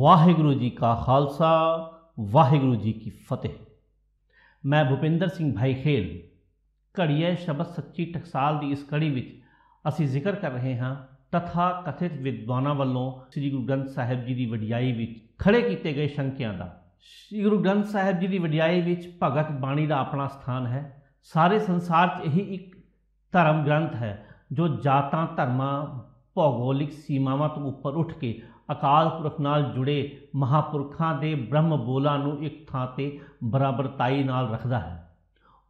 ਵਾਹਿਗੁਰੂ ਜੀ ਕਾ ਖਾਲਸਾ ਵਾਹਿਗੁਰੂ ਜੀ ਕੀ ਫਤਿਹ ਮੈਂ ਭੁਪਿੰਦਰ ਸਿੰਘ ਭਾਈ ਖੇਲ ਘੜੀਏ ਸ਼ਬਦ ਸੱਚੀ ਟਕਸਾਲ ਦੀ ਇਸ ਕੜੀ ਵਿੱਚ ਅਸੀਂ ਜ਼ਿਕਰ ਕਰ ਰਹੇ ਹਾਂ ਤਥਾ ਕਥਿਤ ਵਿਦਵਾਨਾਂ ਵੱਲੋਂ ਸ੍ਰੀ ਗੁਰੂ ਗ੍ਰੰਥ ਸਾਹਿਬ ਜੀ ਦੀ ਵਡਿਆਈ ਵਿੱਚ ਖੜੇ ਕੀਤੇ ਗਏ ਸ਼ੰਕਿਆਂ ਦਾ ਸ੍ਰੀ ਗੁਰੂ ਗ੍ਰੰਥ ਸਾਹਿਬ ਜੀ ਦੀ ਵਡਿਆਈ ਵਿੱਚ ਭਗਤ ਬਾਣੀ ਦਾ ਆਪਣਾ ਸਥਾਨ ਹੈ ਸਾਰੇ ਸੰਸਾਰ 'ਚ ਇਹੀ ਇੱਕ ਧਰਮ ਗ੍ਰੰਥ ਹੈ ਜੋ ਜਾਤਾਂ ਧਰਮਾਂ ਭੂਗੋਲਿਕ ਸੀਮਾਵਾਂ ਤੋਂ ਉੱਪਰ ਉੱਠ ਕੇ ਅਕਾਲ ਪੁਰਖ ਨਾਲ ਜੁੜੇ ਮਹਾਪੁਰਖਾਂ ਦੇ ਬ੍ਰਹਮ ਬੋਲਾਂ ਨੂੰ ਇੱਕ ਥਾਂ ਤੇ ਬਰਾਬਰਤਾਈ ਨਾਲ ਰੱਖਦਾ ਹੈ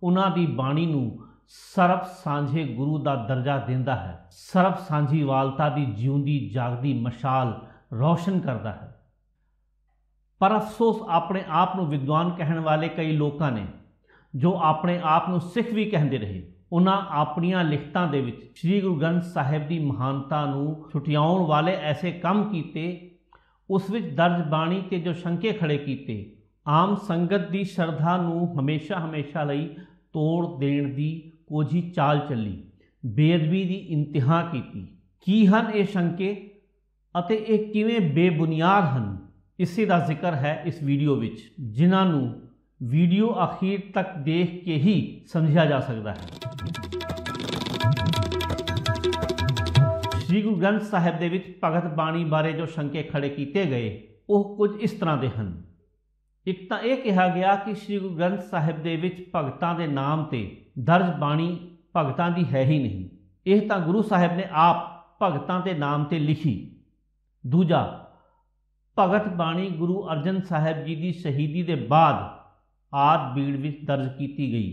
ਉਹਨਾਂ ਦੀ ਬਾਣੀ ਨੂੰ ਸਰਬ ਸਾਂਝੇ ਗੁਰੂ ਦਾ ਦਰਜਾ ਦਿੰਦਾ ਹੈ ਸਰਬ ਸਾਂਝੀ ਵਾਲਤਾ ਦੀ ਜਿਉਂਦੀ ਜਾਗਦੀ ਮਸ਼ਾਲ ਰੋਸ਼ਨ ਕਰਦਾ ਹੈ ਪਰ ਅਫਸੋਸ ਆਪਣੇ ਆਪ ਨੂੰ ਵਿਦਵਾਨ ਕਹਿਣ ਵਾਲੇ ਕਈ ਲੋਕਾਂ ਨੇ ਜੋ ਆਪਣੇ ਆਪ ਨੂੰ ਸਿੱਖ ਵੀ ਕਹਿੰਦੇ ਰਹੇ ਉਹਨਾਂ ਆਪਣੀਆਂ ਲਿਖਤਾਂ ਦੇ ਵਿੱਚ ਸ੍ਰੀ ਗੁਰੂ ਗ੍ਰੰਥ ਸਾਹਿਬ ਦੀ ਮਹਾਨਤਾ ਨੂੰ ਛੁਟਿਆਉਣ ਵਾਲੇ ਐਸੇ ਕੰਮ ਕੀਤੇ ਉਸ ਵਿੱਚ ਦਰਜ ਬਾਣੀ ਤੇ ਜੋ ਸ਼ੰਕੇ ਖੜੇ ਕੀਤੇ ਆਮ ਸੰਗਤ ਦੀ ਸ਼ਰਧਾ ਨੂੰ ਹਮੇਸ਼ਾ ਹਮੇਸ਼ਾ ਲਈ ਤੋੜ ਦੇਣ ਦੀ ਕੋਝੀ ਚਾਲ ਚੱਲੀ ਬੇਅਦਬੀ ਦੀ ਇੰਤਿਹਾ ਕੀਤੀ ਕੀ ਹਨ ਇਹ ਸ਼ੰਕੇ ਅਤੇ ਇਹ ਕਿਵੇਂ ਬੇਬੁਨਿਆਦ ਹਨ ਇਸੇ ਦਾ ਜ਼ਿਕਰ ਹੈ ਇਸ ਵੀਡੀਓ ਵਿੱਚ ਜਿਨ੍ਹਾਂ ਨੂੰ ਵੀਡੀਓ ਅਖੀਰ ਤੱਕ ਦੇਖ ਕੇ ਹੀ ਸਮਝਿਆ ਜਾ ਸਕਦਾ ਹੈ ਸ੍ਰੀ ਗੁਰੂ ਗ੍ਰੰਥ ਸਾਹਿਬ ਦੇ ਵਿੱਚ ਭਗਤ ਬਾਣੀ ਬਾਰੇ ਜੋ ਸ਼ੰਕੇ ਖੜੇ ਕੀਤੇ ਗਏ ਉਹ ਕੁਝ ਇਸ ਤਰ੍ਹਾਂ ਦੇ ਹਨ ਇੱਕ ਤਾਂ ਇਹ ਕਿਹਾ ਗਿਆ ਕਿ ਸ੍ਰੀ ਗੁਰੂ ਗ੍ਰੰਥ ਸਾਹਿਬ ਦੇ ਵਿੱਚ ਭਗਤਾਂ ਦੇ ਨਾਮ ਤੇ ਦਰਜ ਬਾਣੀ ਭਗਤਾਂ ਦੀ ਹੈ ਹੀ ਨਹੀਂ ਇਹ ਤਾਂ ਗੁਰੂ ਸਾਹਿਬ ਨੇ ਆਪ ਭਗਤਾਂ ਦੇ ਨਾਮ ਤੇ ਲਿਖੀ ਦੂਜਾ ਭਗਤ ਬਾਣੀ ਗੁਰੂ ਅਰਜਨ ਸਾਹਿਬ ਜੀ ਦੀ ਸ਼ਹੀਦੀ ਦੇ ਬਾਅਦ ਆਦ ਬੀੜ ਵਿੱਚ ਦਰਜ ਕੀਤੀ ਗਈ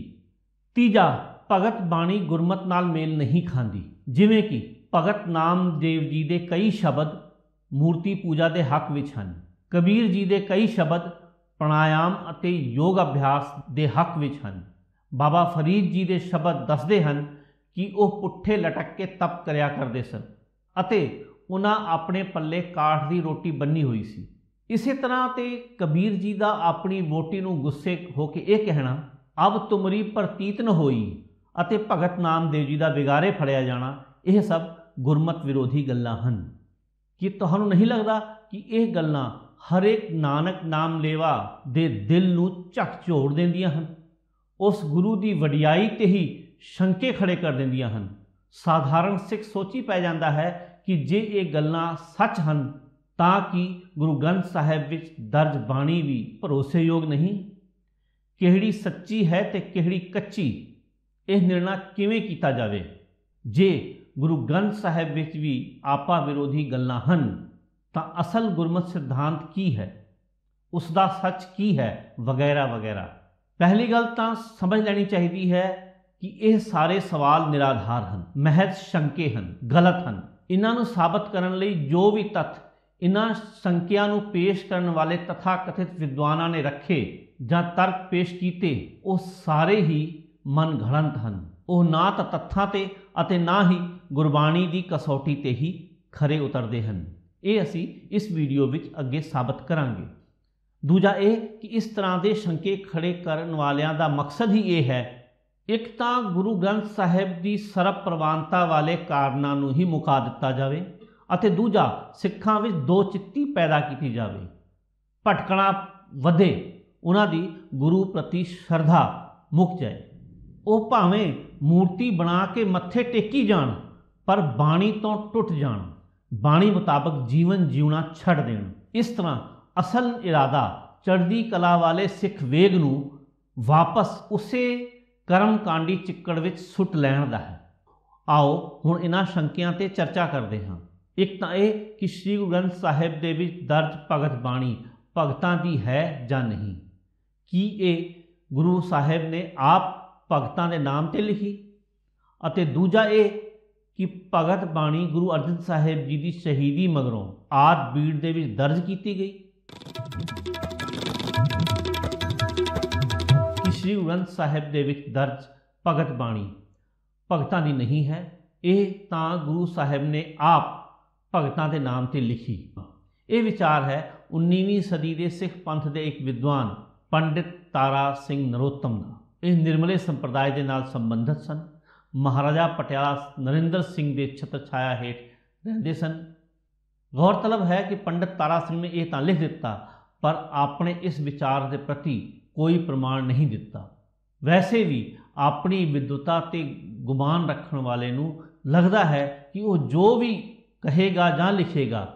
ਤੀਜਾ ਭਗਤ ਬਾਣੀ ਗੁਰਮਤ ਨਾਲ ਮੇਲ ਨਹੀਂ ਖਾਂਦੀ ਜਿਵੇਂ ਕਿ ਭਗਤ ਨਾਮਦੇਵ ਜੀ ਦੇ ਕਈ ਸ਼ਬਦ ਮੂਰਤੀ ਪੂਜਾ ਦੇ ਹੱਕ ਵਿੱਚ ਹਨ ਕਬੀਰ ਜੀ ਦੇ ਕਈ ਸ਼ਬਦ ਪ੍ਰਾਣਾਯਾਮ ਅਤੇ ਯੋਗ ਅਭਿਆਸ ਦੇ ਹੱਕ ਵਿੱਚ ਹਨ ਬਾਬਾ ਫਰੀਦ ਜੀ ਦੇ ਸ਼ਬਦ ਦੱਸਦੇ ਹਨ ਕਿ ਉਹ ਪੁੱਠੇ ਲਟਕ ਕੇ ਤਪ ਕਰਿਆ ਕਰਦੇ ਸਨ ਅਤੇ ਉਹਨਾਂ ਆਪਣੇ ਪੱਲੇ ਕਾਠ ਦੀ ਰੋਟੀ ਬੰਨੀ ਹੋਈ ਸੀ ਇਸੇ ਤਰ੍ਹਾਂ ਤੇ ਕਬੀਰ ਜੀ ਦਾ ਆਪਣੀ ਮੋਟੀ ਨੂੰ ਗੁੱਸੇ ਹੋ ਕੇ ਇਹ ਕਹਿਣਾ ਅਬ ਤੁਮਰੀ ਪ੍ਰਤੀਤ ਨ ਹੋਈ ਅਤੇ ਭਗਤ ਨਾਮਦੇਵ ਜੀ ਦਾ ਵਿਗਾਰੇ ਫੜਿਆ ਜਾਣਾ ਇਹ ਸਭ ਗੁਰਮਤ ਵਿਰੋਧੀ ਗੱਲਾਂ ਹਨ ਕਿ ਤੁਹਾਨੂੰ ਨਹੀਂ ਲੱਗਦਾ ਕਿ ਇਹ ਗੱਲਾਂ ਹਰੇਕ ਨਾਨਕ ਨਾਮ ਲੇਵਾ ਦੇ ਦਿਲ ਨੂੰ ਝੱਕ ਝੋੜ ਦਿੰਦੀਆਂ ਹਨ ਉਸ ਗੁਰੂ ਦੀ ਵਡਿਆਈ ਤੇ ਹੀ ਸ਼ੰਕੇ ਖੜੇ ਕਰ ਦਿੰਦੀਆਂ ਹਨ ਸਾਧਾਰਨ ਸਿੱਖ ਸੋਚੀ ਪੈ ਜਾਂਦਾ ਹੈ ਕਿ ਜੇ ਇਹ ਗੱਲਾਂ ਸੱਚ ਹਨ ਤਾਂ ਕਿ ਗੁਰੂ ਗ੍ਰੰਥ ਸਾਹਿਬ ਵਿੱਚ ਦਰਜ ਬਾਣੀ ਵੀ ਭਰੋਸੇਯੋਗ ਨਹੀਂ ਕਿਹੜੀ ਸੱਚੀ ਹੈ ਤੇ ਕਿਹੜੀ ਕੱਚੀ ਇਹ ਨਿਰਣਾ ਕਿਵੇਂ ਕੀਤਾ ਜਾਵੇ ਜੇ ਗੁਰੂ ਗ੍ਰੰਥ ਸਾਹਿਬ ਵਿੱਚ ਵੀ ਆਪਾ ਵਿਰੋਧੀ ਗੱਲਾਂ ਹਨ ਤਾਂ ਅਸਲ ਗੁਰਮਤ ਸਿਧਾਂਤ ਕੀ ਹੈ ਉਸ ਦਾ ਸੱਚ ਕੀ ਹੈ ਵਗੈਰਾ ਵਗੈਰਾ ਪਹਿਲੀ ਗੱਲ ਤਾਂ ਸਮਝ ਲੈਣੀ ਚਾਹੀਦੀ ਹੈ ਕਿ ਇਹ ਸਾਰੇ ਸਵਾਲ ਨਿਰਾਧਾਰ ਹਨ ਮਹਿਜ਼ ਸ਼ੰਕੇ ਹਨ ਗਲਤ ਹਨ ਇਹਨਾਂ ਨੂੰ ਸਾਬਤ ਕਰਨ ਲਈ ਜੋ ਵੀ ਤੱਥ ਇਹਨਾਂ ਸੰਕਿਆ ਨੂੰ ਪੇਸ਼ ਕਰਨ ਵਾਲੇ ਤਥਾ ਕਥਿਤ ਵਿਦਵਾਨਾਂ ਨੇ ਰੱਖੇ ਜਾਂ ਤਰਕ ਪੇਸ਼ ਕੀਤੇ ਉਹ ਸਾਰੇ ਹੀ ਮਨ ਘੜੰਤ ਹਨ ਉਹ ਨਾ ਤਾਂ ਤੱਥਾਂ ਤੇ ਅਤੇ ਨਾ ਹੀ ਗੁਰਬਾਣੀ ਦੀ ਕਸੌਟੀ ਤੇ ਹੀ ਖਰੇ ਉਤਰਦੇ ਹਨ ਇਹ ਅਸੀਂ ਇਸ ਵੀਡੀਓ ਵਿੱਚ ਅੱਗੇ ਸਾਬਤ ਕਰਾਂਗੇ ਦੂਜਾ ਇਹ ਕਿ ਇਸ ਤਰ੍ਹਾਂ ਦੇ ਸ਼ੰਕੇ ਖੜੇ ਕਰਨ ਵਾਲਿਆਂ ਦਾ ਮਕਸਦ ਹੀ ਇਹ ਹੈ ਇੱਕ ਤਾਂ ਗੁਰੂ ਗ੍ਰੰਥ ਸਾਹਿਬ ਦੀ ਸਰਬ ਪ੍ਰਵਾਨਤਾ ਵਾਲੇ ਕਾਰਨਾਂ ਨੂੰ ਹੀ ਮੁਕਾ ਦਿੱਤਾ ਜਾਵੇ ਅਤੇ ਦੂਜਾ ਸਿੱਖਾਂ ਵਿੱਚ ਦੋ ਚਿੱਤੀ ਪੈਦਾ ਕੀਤੀ ਜਾਵੇ ਭਟਕਣਾ ਵਧੇ ਉਹਨਾਂ ਦੀ ਗੁਰੂ ਪ੍ਰਤੀ ਸ਼ਰਧਾ ਮੁੱਕ ਜਾਏ ਉਹ ਭਾਵੇਂ ਮੂਰਤੀ ਬਣਾ ਕੇ ਮੱਥੇ ਟੇਕੀ ਜਾਣ ਪਰ ਬਾਣੀ ਤੋਂ ਟੁੱਟ ਜਾਣ ਬਾਣੀ ਮੁਤਾਬਕ ਜੀਵਨ ਜਿਉਣਾ ਛੱਡ ਦੇਣ ਇਸ ਤਰ੍ਹਾਂ ਅਸਲ ਇਰਾਦਾ ਚੜ੍ਹਦੀ ਕਲਾ ਵਾਲੇ ਸਿੱਖ ਵੇਗ ਨੂੰ ਵਾਪਸ ਉਸੇ ਕਰਮ ਕਾਂਡੀ ਚਿੱਕੜ ਵਿੱਚ ਸੁੱਟ ਲੈਣ ਦਾ ਹੈ ਆਓ ਹੁਣ ਇਹਨਾਂ ਸ਼ੰਕਿਆਂ ਤੇ ਚਰਚਾ ਕਰਦੇ ਹਾਂ ਇੱਕ ਤਾਂ ਇਹ ਕਿ ਸ੍ਰੀ ਗੁਰੂ ਗ੍ਰੰਥ ਸਾਹਿਬ ਦੇ ਵਿੱਚ ਦਰਜ ਭਗਤ ਬਾਣੀ ਭਗਤਾਂ ਦੀ ਹੈ ਜਾਂ ਨਹੀਂ ਕੀ ਇਹ ਗੁਰੂ ਸਾਹਿਬ ਨੇ ਆਪ ਭਗਤਾਂ ਦੇ ਨਾਮ ਤੇ ਲਿਖੀ ਅਤੇ ਦੂਜਾ ਇਹ ਕਿ ਭਗਤ ਬਾਣੀ ਗੁਰੂ ਅਰਜਨ ਸਾਹਿਬ ਜੀ ਦੀ ਸ਼ਹੀਦੀ ਮਗਰੋਂ ਆਦ ਬੀੜ ਦੇ ਵਿੱਚ ਦਰਜ ਕੀਤੀ ਗਈ ਸ੍ਰੀ ਗੁਰੂ ਸਾਹਿਬ ਦੇ ਵਿੱਚ ਦਰਜ ਭਗਤ ਬਾਣੀ ਭਗਤਾਂ ਦੀ ਨਹੀਂ ਹੈ ਇਹ ਤਾਂ ਗੁਰੂ ਸਾਹਿਬ ਨੇ ਆਪ ਭਗਤਾਂ ਦੇ ਨਾਮ ਤੇ ਲਿਖੀ ਇਹ ਵਿਚਾਰ ਹੈ 19ਵੀਂ ਸਦੀ ਦੇ ਸਿੱਖ ਪੰਥ ਦੇ ਇੱਕ ਵਿਦਵਾਨ ਪੰਡਿਤ ਤਾਰਾ ਸਿੰਘ ਨਰੋਤਮ ਦਾ ਇਹ ਨਿਰਮਲੇ ਸੰਪਰਦਾਇ ਦੇ ਨਾਲ ਸੰਬੰਧਿਤ ਸਨ ਮਹਾਰਾਜਾ ਪਟਿਆਲਾ ਨਰਿੰਦਰ ਸਿੰਘ ਦੇ ਛਤਰ ਛਾਇਆ ਹੇਠ ਰਹਿੰਦੇ ਸਨ ਗੌਰਤਲਬ ਹੈ ਕਿ ਪੰਡਤ ਤਾਰਾ ਸਿੰਘ ਨੇ ਇਹ ਤਾਂ ਲਿਖ ਦਿੱਤਾ ਪਰ ਆਪਣੇ ਇਸ ਵਿਚਾਰ ਦੇ ਪ੍ਰਤੀ ਕੋਈ ਪ੍ਰਮਾਣ ਨਹੀਂ ਦਿੱਤਾ ਵੈਸੇ ਵੀ ਆਪਣੀ ਵਿਦਵਤਾ ਤੇ ਗੁਮਾਨ ਰੱਖਣ ਵਾਲੇ ਨੂੰ ਲੱਗਦਾ ਹੈ ਕਿ ਉਹ ਜੋ ਵੀ ਕਹੇਗਾ ਜਾਂ ਲਿਖੇਗਾ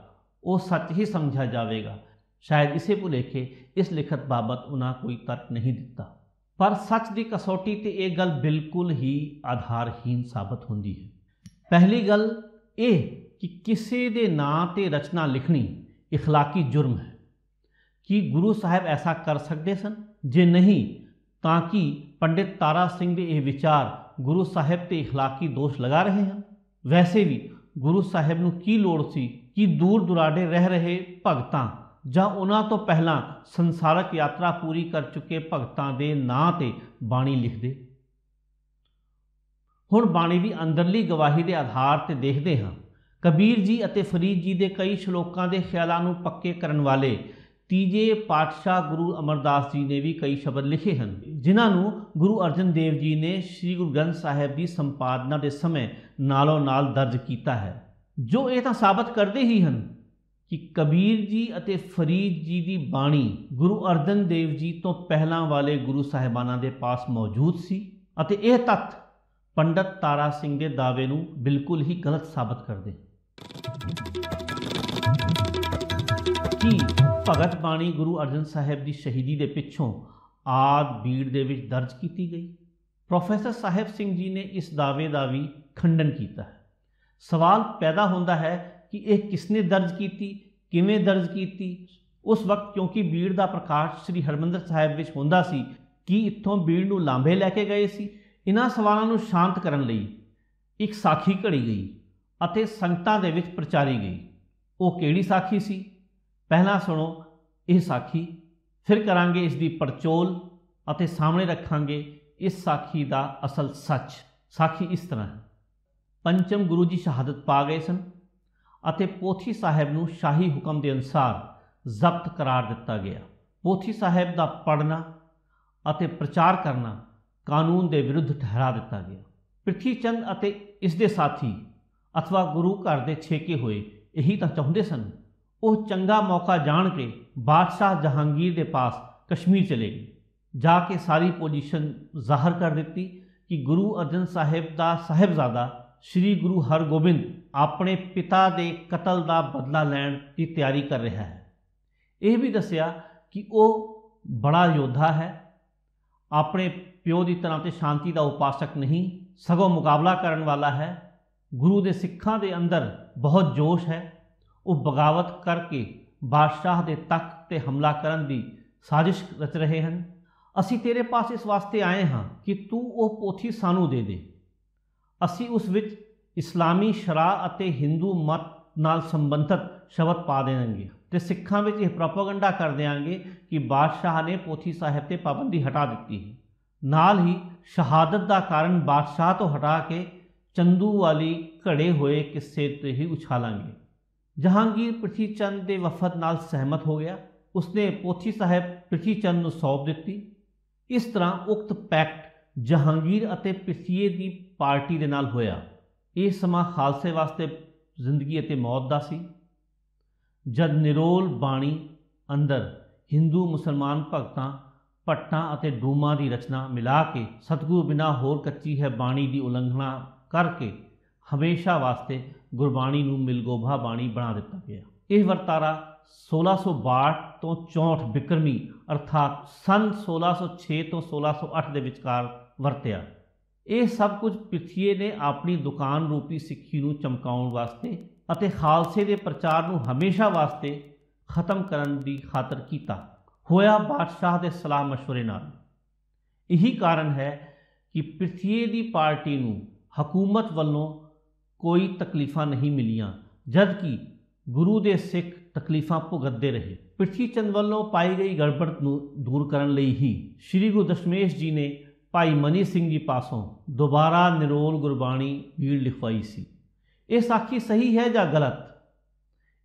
ਉਹ ਸੱਚ ਹੀ ਸਮਝਿਆ ਜਾਵੇਗਾ ਸ਼ਾਇਦ ਇਸੇ ਭੁਲੇਖੇ ਇਸ ਲਿਖਤ ਬਾਬਤ ਉਹਨਾਂ ਕੋਈ ਤਰਕ ਨਹੀਂ ਦਿੱਤਾ ਪਰ ਸੱਚ ਦੀ ਕਸੌਟੀ ਤੇ ਇਹ ਗੱਲ ਬਿਲਕੁਲ ਹੀ ਆਧਾਰਹੀਨ ਸਾਬਤ ਹੁੰਦੀ ਹੈ ਪਹਿਲੀ ਗੱਲ ਇਹ ਕਿ ਕਿਸੇ ਦੇ ਨਾਂ ਤੇ ਰਚਨਾ ਲਿਖਣੀ اخلاقی ਜੁਰਮ ਹੈ ਕੀ ਗੁਰੂ ਸਾਹਿਬ ਐਸਾ ਕਰ ਸਕਦੇ ਸਨ ਜੇ ਨਹੀਂ ਤਾਂ ਕਿ ਪੰਡਿਤ ਤਾਰਾ ਸਿੰਘ ਦੇ ਇਹ ਵਿਚਾਰ ਗੁਰੂ ਸਾਹਿਬ ਤੇ اخلاقی ਦੋਸ਼ ਲਗਾ ਰਹੇ ਹਨ ਵੈਸੇ ਵੀ ਗੁਰੂ ਸਾਹਿਬ ਨੂੰ ਕੀ ਲੋੜ ਸੀ ਕਿ ਦੂਰ ਦੁਰਾਡੇ ਰਹਿ ਰਹੇ ਭਗਤਾਂ ਜਾਂ ਉਹਨਾਂ ਤੋਂ ਪਹਿਲਾਂ ਸੰਸਾਰਕ ਯਾਤਰਾ ਪੂਰੀ ਕਰ ਚੁੱਕੇ ਭਗਤਾਂ ਦੇ ਨਾਂ ਤੇ ਬਾਣੀ ਲਿਖਦੇ ਹੁਣ ਬਾਣੀ ਦੀ ਅੰਦਰਲੀ ਗਵਾਹੀ ਦੇ ਆਧਾਰ ਤੇ ਦੇਖਦੇ ਹਾਂ ਕਬੀਰ ਜੀ ਅਤੇ ਫਰੀਦ ਜੀ ਦੇ ਕਈ ਸ਼ਲੋਕਾਂ ਦੇ ਖਿਆਲਾਂ ਨੂੰ ਪੱਕੇ ਕਰਨ ਵਾਲੇ ਤੀਜੇ ਪਾਤਸ਼ਾਹ ਗੁਰੂ ਅਮਰਦਾਸ ਜੀ ਨੇ ਵੀ ਕਈ ਸ਼ਬਦ ਲਿਖੇ ਹਨ ਜਿਨ੍ਹਾਂ ਨੂੰ ਗੁਰੂ ਅਰਜਨ ਦੇਵ ਜੀ ਨੇ ਸ੍ਰੀ ਗੁਰੂ ਗ੍ਰੰਥ ਸਾਹਿਬ ਦੀ ਸੰਪਾਦਨਾ ਦੇ ਸਮੇਂ ਨਾਲੋਂ ਨਾਲ ਦਰਜ ਕੀਤਾ ਹੈ ਜੋ ਇਹ ਤਾਂ ਸਾਬਤ ਕਰਦੇ ਹੀ ਹਨ ਕਿ ਕਬੀਰ ਜੀ ਅਤੇ ਫਰੀਦ ਜੀ ਦੀ ਬਾਣੀ ਗੁਰੂ ਅਰਜਨ ਦੇਵ ਜੀ ਤੋਂ ਪਹਿਲਾਂ ਵਾਲੇ ਗੁਰੂ ਸਾਹਿਬਾਨਾਂ ਦੇ ਪਾਸ ਮੌਜੂਦ ਸੀ ਅਤੇ ਇਹ ਤੱਥ ਪੰਡਤ ਤਾਰਾ ਸਿੰਘ ਦੇ ਦਾਅਵੇ ਨੂੰ ਬਿਲਕੁਲ ਹੀ ਗਲਤ ਸਾਬਤ ਕਰਦੇ ਕਿ ਭਗਤ ਬਾਣੀ ਗੁਰੂ ਅਰਜਨ ਸਾਹਿਬ ਦੀ ਸ਼ਹੀਦੀ ਦੇ ਪਿੱਛੋਂ ਆਦ ਬੀੜ ਦੇ ਵਿੱਚ ਦਰਜ ਕੀਤੀ ਗਈ ਪ੍ਰੋਫੈਸਰ ਸਾਹਿਬ ਸਿੰਘ ਜੀ ਨੇ ਇਸ ਦਾਅਵੇ ਦਾ ਵੀ ਖੰਡਨ ਕੀਤਾ ਹੈ ਸਵਾਲ ਪੈਦਾ ਹੁੰਦਾ ਹੈ ਕਿ ਇਹ ਕਿਸਨੇ ਦਰਜ ਕੀਤੀ ਕਿਵੇਂ ਦਰਜ ਕੀਤੀ ਉਸ ਵਕਤ ਕਿਉਂਕਿ ਬੀੜ ਦਾ ਪ੍ਰਕਾਸ਼ ਸ੍ਰੀ ਹਰਮੰਦਰ ਸਾਹਿਬ ਵਿੱਚ ਹੁੰਦਾ ਸੀ ਕਿ ਇੱਥੋਂ ਬੀੜ ਨੂੰ ਲਾਂਭੇ ਲੈ ਕੇ ਗਏ ਸੀ ਇਹਨਾਂ ਸਵਾਲਾਂ ਨੂੰ ਸ਼ਾਂਤ ਕਰਨ ਲਈ ਇੱਕ ਸਾਖੀ ਘੜੀ ਗਈ ਅਤੇ ਸੰਗਤਾਂ ਦੇ ਵਿੱਚ ਪ੍ਰਚਾਰੀ ਗਈ ਉਹ ਕਿਹੜੀ ਸਾਖੀ ਸੀ ਪਹਿਲਾਂ ਸੁਣੋ ਇਹ ਸਾਖੀ ਫਿਰ ਕਰਾਂਗੇ ਇਸ ਦੀ ਪਰਚੋਲ ਅਤੇ ਸਾਹਮਣੇ ਰੱਖਾਂਗੇ ਇਸ ਸਾਖੀ ਦਾ ਅਸਲ ਸੱਚ ਸਾਖੀ ਇਸ ਤਰ੍ਹਾਂ ਪੰਚਮ ਗੁਰੂ ਜੀ ਸ਼ਹਾਦਤ ਪਾ ਗਏ ਸਨ ਅਤੇ ਪੋਥੀ ਸਾਹਿਬ ਨੂੰ ਸ਼ਾਹੀ ਹੁਕਮ ਦੇ ਅਨੁਸਾਰ ਜ਼ਬਤ ਕਰਾਰ ਦਿੱਤਾ ਗਿਆ ਪੋਥੀ ਸਾਹਿਬ ਦਾ ਪੜਨਾ ਅਤੇ ਪ੍ਰਚਾਰ ਕਰਨਾ ਕਾਨੂੰਨ ਦੇ ਵਿਰੁੱਧ ਠਹਿਰਾ ਦਿੱਤਾ ਗਿਆ ਪ੍ਰਿਥੀ ਚੰਦ ਅਤੇ ਇਸ ਦੇ ਸਾਥੀ ਅਥਵਾ ਗੁਰੂ ਘਰ ਦੇ ਛੇਕੇ ਹੋਏ ਇਹੀ ਤਾਂ ਚਾਹੁੰਦੇ ਸਨ ਉਹ ਚੰਗਾ ਮੌਕਾ ਜਾਣ ਕੇ ਬਾਦਸ਼ਾਹ ਜਹਾਂਗੀਰ ਦੇ ਪਾਸ ਕਸ਼ਮੀਰ ਚਲੇ ਗਏ ਜਾ ਕੇ ਸਾਰੀ ਪੋਜੀਸ਼ਨ ਜ਼ਾਹਰ ਕਰ ਦਿੱਤੀ ਕਿ ਗੁਰੂ ਅਰਜਨ ਸਾਹਿਬ ਦਾ ਸਹਬਜ਼ਾਦਾ ਸ੍ਰੀ ਗੁਰੂ ਹਰਗੋਬਿੰਦ ਆਪਣੇ ਪਿਤਾ ਦੇ ਕਤਲ ਦਾ ਬਦਲਾ ਲੈਣ ਦੀ ਤਿਆਰੀ ਕਰ ਰਿਹਾ ਹੈ ਇਹ ਵੀ ਦੱਸਿਆ ਕਿ ਉਹ ਬੜਾ ਯੋਧਾ ਹੈ ਆਪਣੇ ਪਿਓ ਦੀ ਤਰ੍ਹਾਂ ਤੇ ਸ਼ਾਂਤੀ ਦਾ ਉਪਾਸਕ ਨਹੀਂ ਸਗੋਂ ਮੁਕਾਬਲਾ ਕਰਨ ਵਾਲਾ ਹੈ ਗੁਰੂ ਦੇ ਸਿੱਖਾਂ ਦੇ ਅੰਦਰ ਬਹੁਤ ਜੋਸ਼ ਹੈ ਉਹ ਬਗਾਵਤ ਕਰਕੇ ਬਾਦਸ਼ਾਹ ਦੇ ਤਖਤ ਤੇ ਹਮਲਾ ਕਰਨ ਦੀ ਸਾਜ਼ਿਸ਼ ਰਚ ਰਹੇ ਹਨ ਅਸੀਂ ਤੇਰੇ ਪਾਸ ਇਸ ਵਾਸਤੇ ਆਏ ਹਾਂ ਕਿ ਤੂੰ ਉਹ ਪੋਥੀ ਸਾਨੂੰ ਦੇ ਦੇ ਅਸੀਂ ਉਸ ਵਿੱਚ ਇਸਲਾਮੀ ਸ਼ਰਾ ਅਤੇ ਹਿੰਦੂ ਮਤ ਨਾਲ ਸੰਬੰਧਿਤ ਸ਼ਬਦ ਪਾ ਦੇਣਗੇ ਤੇ ਸਿੱਖਾਂ ਵਿੱਚ ਇਹ ਪ੍ਰੋਪਗੈਂਡਾ ਕਰ ਦੇਾਂਗੇ ਕਿ ਬਾਦਸ਼ਾਹ ਨੇ ਪੋਥੀ ਸਾਹਿਬ ਤੇ ਪਾਬੰਦੀ ਹਟਾ ਦਿੱਤੀ ਹੈ ਨਾਲ ਹੀ ਸ਼ਹਾਦਤ ਦਾ ਕਾਰਨ ਬਾਦਸ਼ਾਹ ਤੋਂ ਹਟਾ ਕੇ ਚੰਦੂ ਵਾਲੀ ਘੜੇ ਹੋਏ ਕਿਸੇ ਤੇ ਹੀ ਉਛਾਲਾਂਗੇ ਜਹਾਂਗੀਰ ਪ੍ਰਥੀ ਚੰਦ ਦੇ ਵਫਦ ਨਾਲ ਸਹਿਮਤ ਹੋ ਗਿਆ ਉਸਨੇ ਪੋਥੀ ਸਾਹਿਬ ਪ੍ਰਥੀ ਚੰਦ ਨੂੰ ਸੌਂਪ ਦਿੱਤੀ ਇਸ ਤਰ੍ਹਾਂ ਉਕਤ ਪੈਕਟ ਜਹਾਂਗੀਰ ਅਤੇ ਪ੍ਰਥੀਏ ਦੀ ਪਾਰਟੀ ਦੇ ਨਾਲ ਹੋਇਆ ਇਹ ਸਮਾਂ ਖਾਲਸੇ ਵਾਸਤੇ ਜ਼ਿੰਦਗੀ ਅਤੇ ਮੌਤ ਦਾ ਸੀ ਜਦ ਨਿਰੋਲ ਬਾਣੀ ਅੰਦਰ Hindu ਮੁਸਲਮਾਨ ਭਗਤਾਂ ਪੱਟਾਂ ਅਤੇ ਡੂਮਾਂ ਦੀ ਰਚਨਾ ਮਿਲਾ ਕੇ ਸਤਗੁਰੂ ਬਿਨਾ ਹੋਰ ਕੱਚੀ ਹੈ ਬਾਣੀ ਦੀ ਉਲੰਘਣਾ ਕਰਕੇ ਹਮੇਸ਼ਾ ਵਾਸਤੇ ਗੁਰਬਾਣੀ ਨੂੰ ਮਿਲਗੋਭਾ ਬਾਣੀ ਬਣਾ ਦਿੱਤਾ ਗਿਆ ਇਹ ਵਰਤਾਰਾ 1662 ਤੋਂ 64 ਬਿਕਰਮੀ ਅਰਥਾਤ ਸਨ 1606 ਤੋਂ 1608 ਦੇ ਵਿਚਕਾਰ ਵਰਤਿਆ ਇਹ ਸਭ ਕੁਝ ਪਿਥੀਏ ਨੇ ਆਪਣੀ ਦੁਕਾਨ ਰੂਪੀ ਸਿੱਖੀ ਨੂੰ ਚਮਕਾਉਣ ਵਾਸਤੇ ਅਤੇ ਖਾਲਸੇ ਦੇ ਪ੍ਰਚਾਰ ਨੂੰ ਹਮੇਸ਼ਾ ਵਾਸਤੇ ਖਤਮ ਕਰਨ ਦੀ ਖਾਤਰ ਕੀਤਾ ਹੋਇਆ ਬਾਦਸ਼ਾਹ ਦੇ ਸਲਾਹ مشਵਰੇ ਨਾਲ ਇਹੀ ਕਾਰਨ ਹੈ ਕਿ ਪਿਥੀਏ ਦੀ ਪਾਰਟੀ ਨੂੰ ਹਕੂਮਤ ਵੱਲੋਂ ਕੋਈ ਤਕਲੀਫਾਂ ਨਹੀਂ ਮਿਲੀਆਂ ਜਦ ਕਿ ਗੁਰੂ ਦੇ ਸਿੱਖ ਤਕਲੀਫਾਂ ਭੁਗਤਦੇ ਰਹੇ ਪਿਰਥੀ ਚੰਦ ਵੱਲੋਂ ਪਾਈ ਗਈ ਗੜਬੜ ਨੂੰ ਦੂਰ ਕਰਨ ਲਈ ਹੀ ਸ੍ਰੀ ਗੁਰੂ ਦਸ਼ਮੇਸ਼ ਜੀ ਨੇ ਭਾਈ ਮਨੀ ਸਿੰਘ ਜੀ ਪਾਸੋਂ ਦੁਬਾਰਾ ਨਿਰੋਲ ਗੁਰਬਾਣੀ ਵੀੜ ਲਿਖਵਾਈ ਸੀ ਇਹ ਸਾਖੀ ਸਹੀ ਹੈ ਜਾਂ ਗਲਤ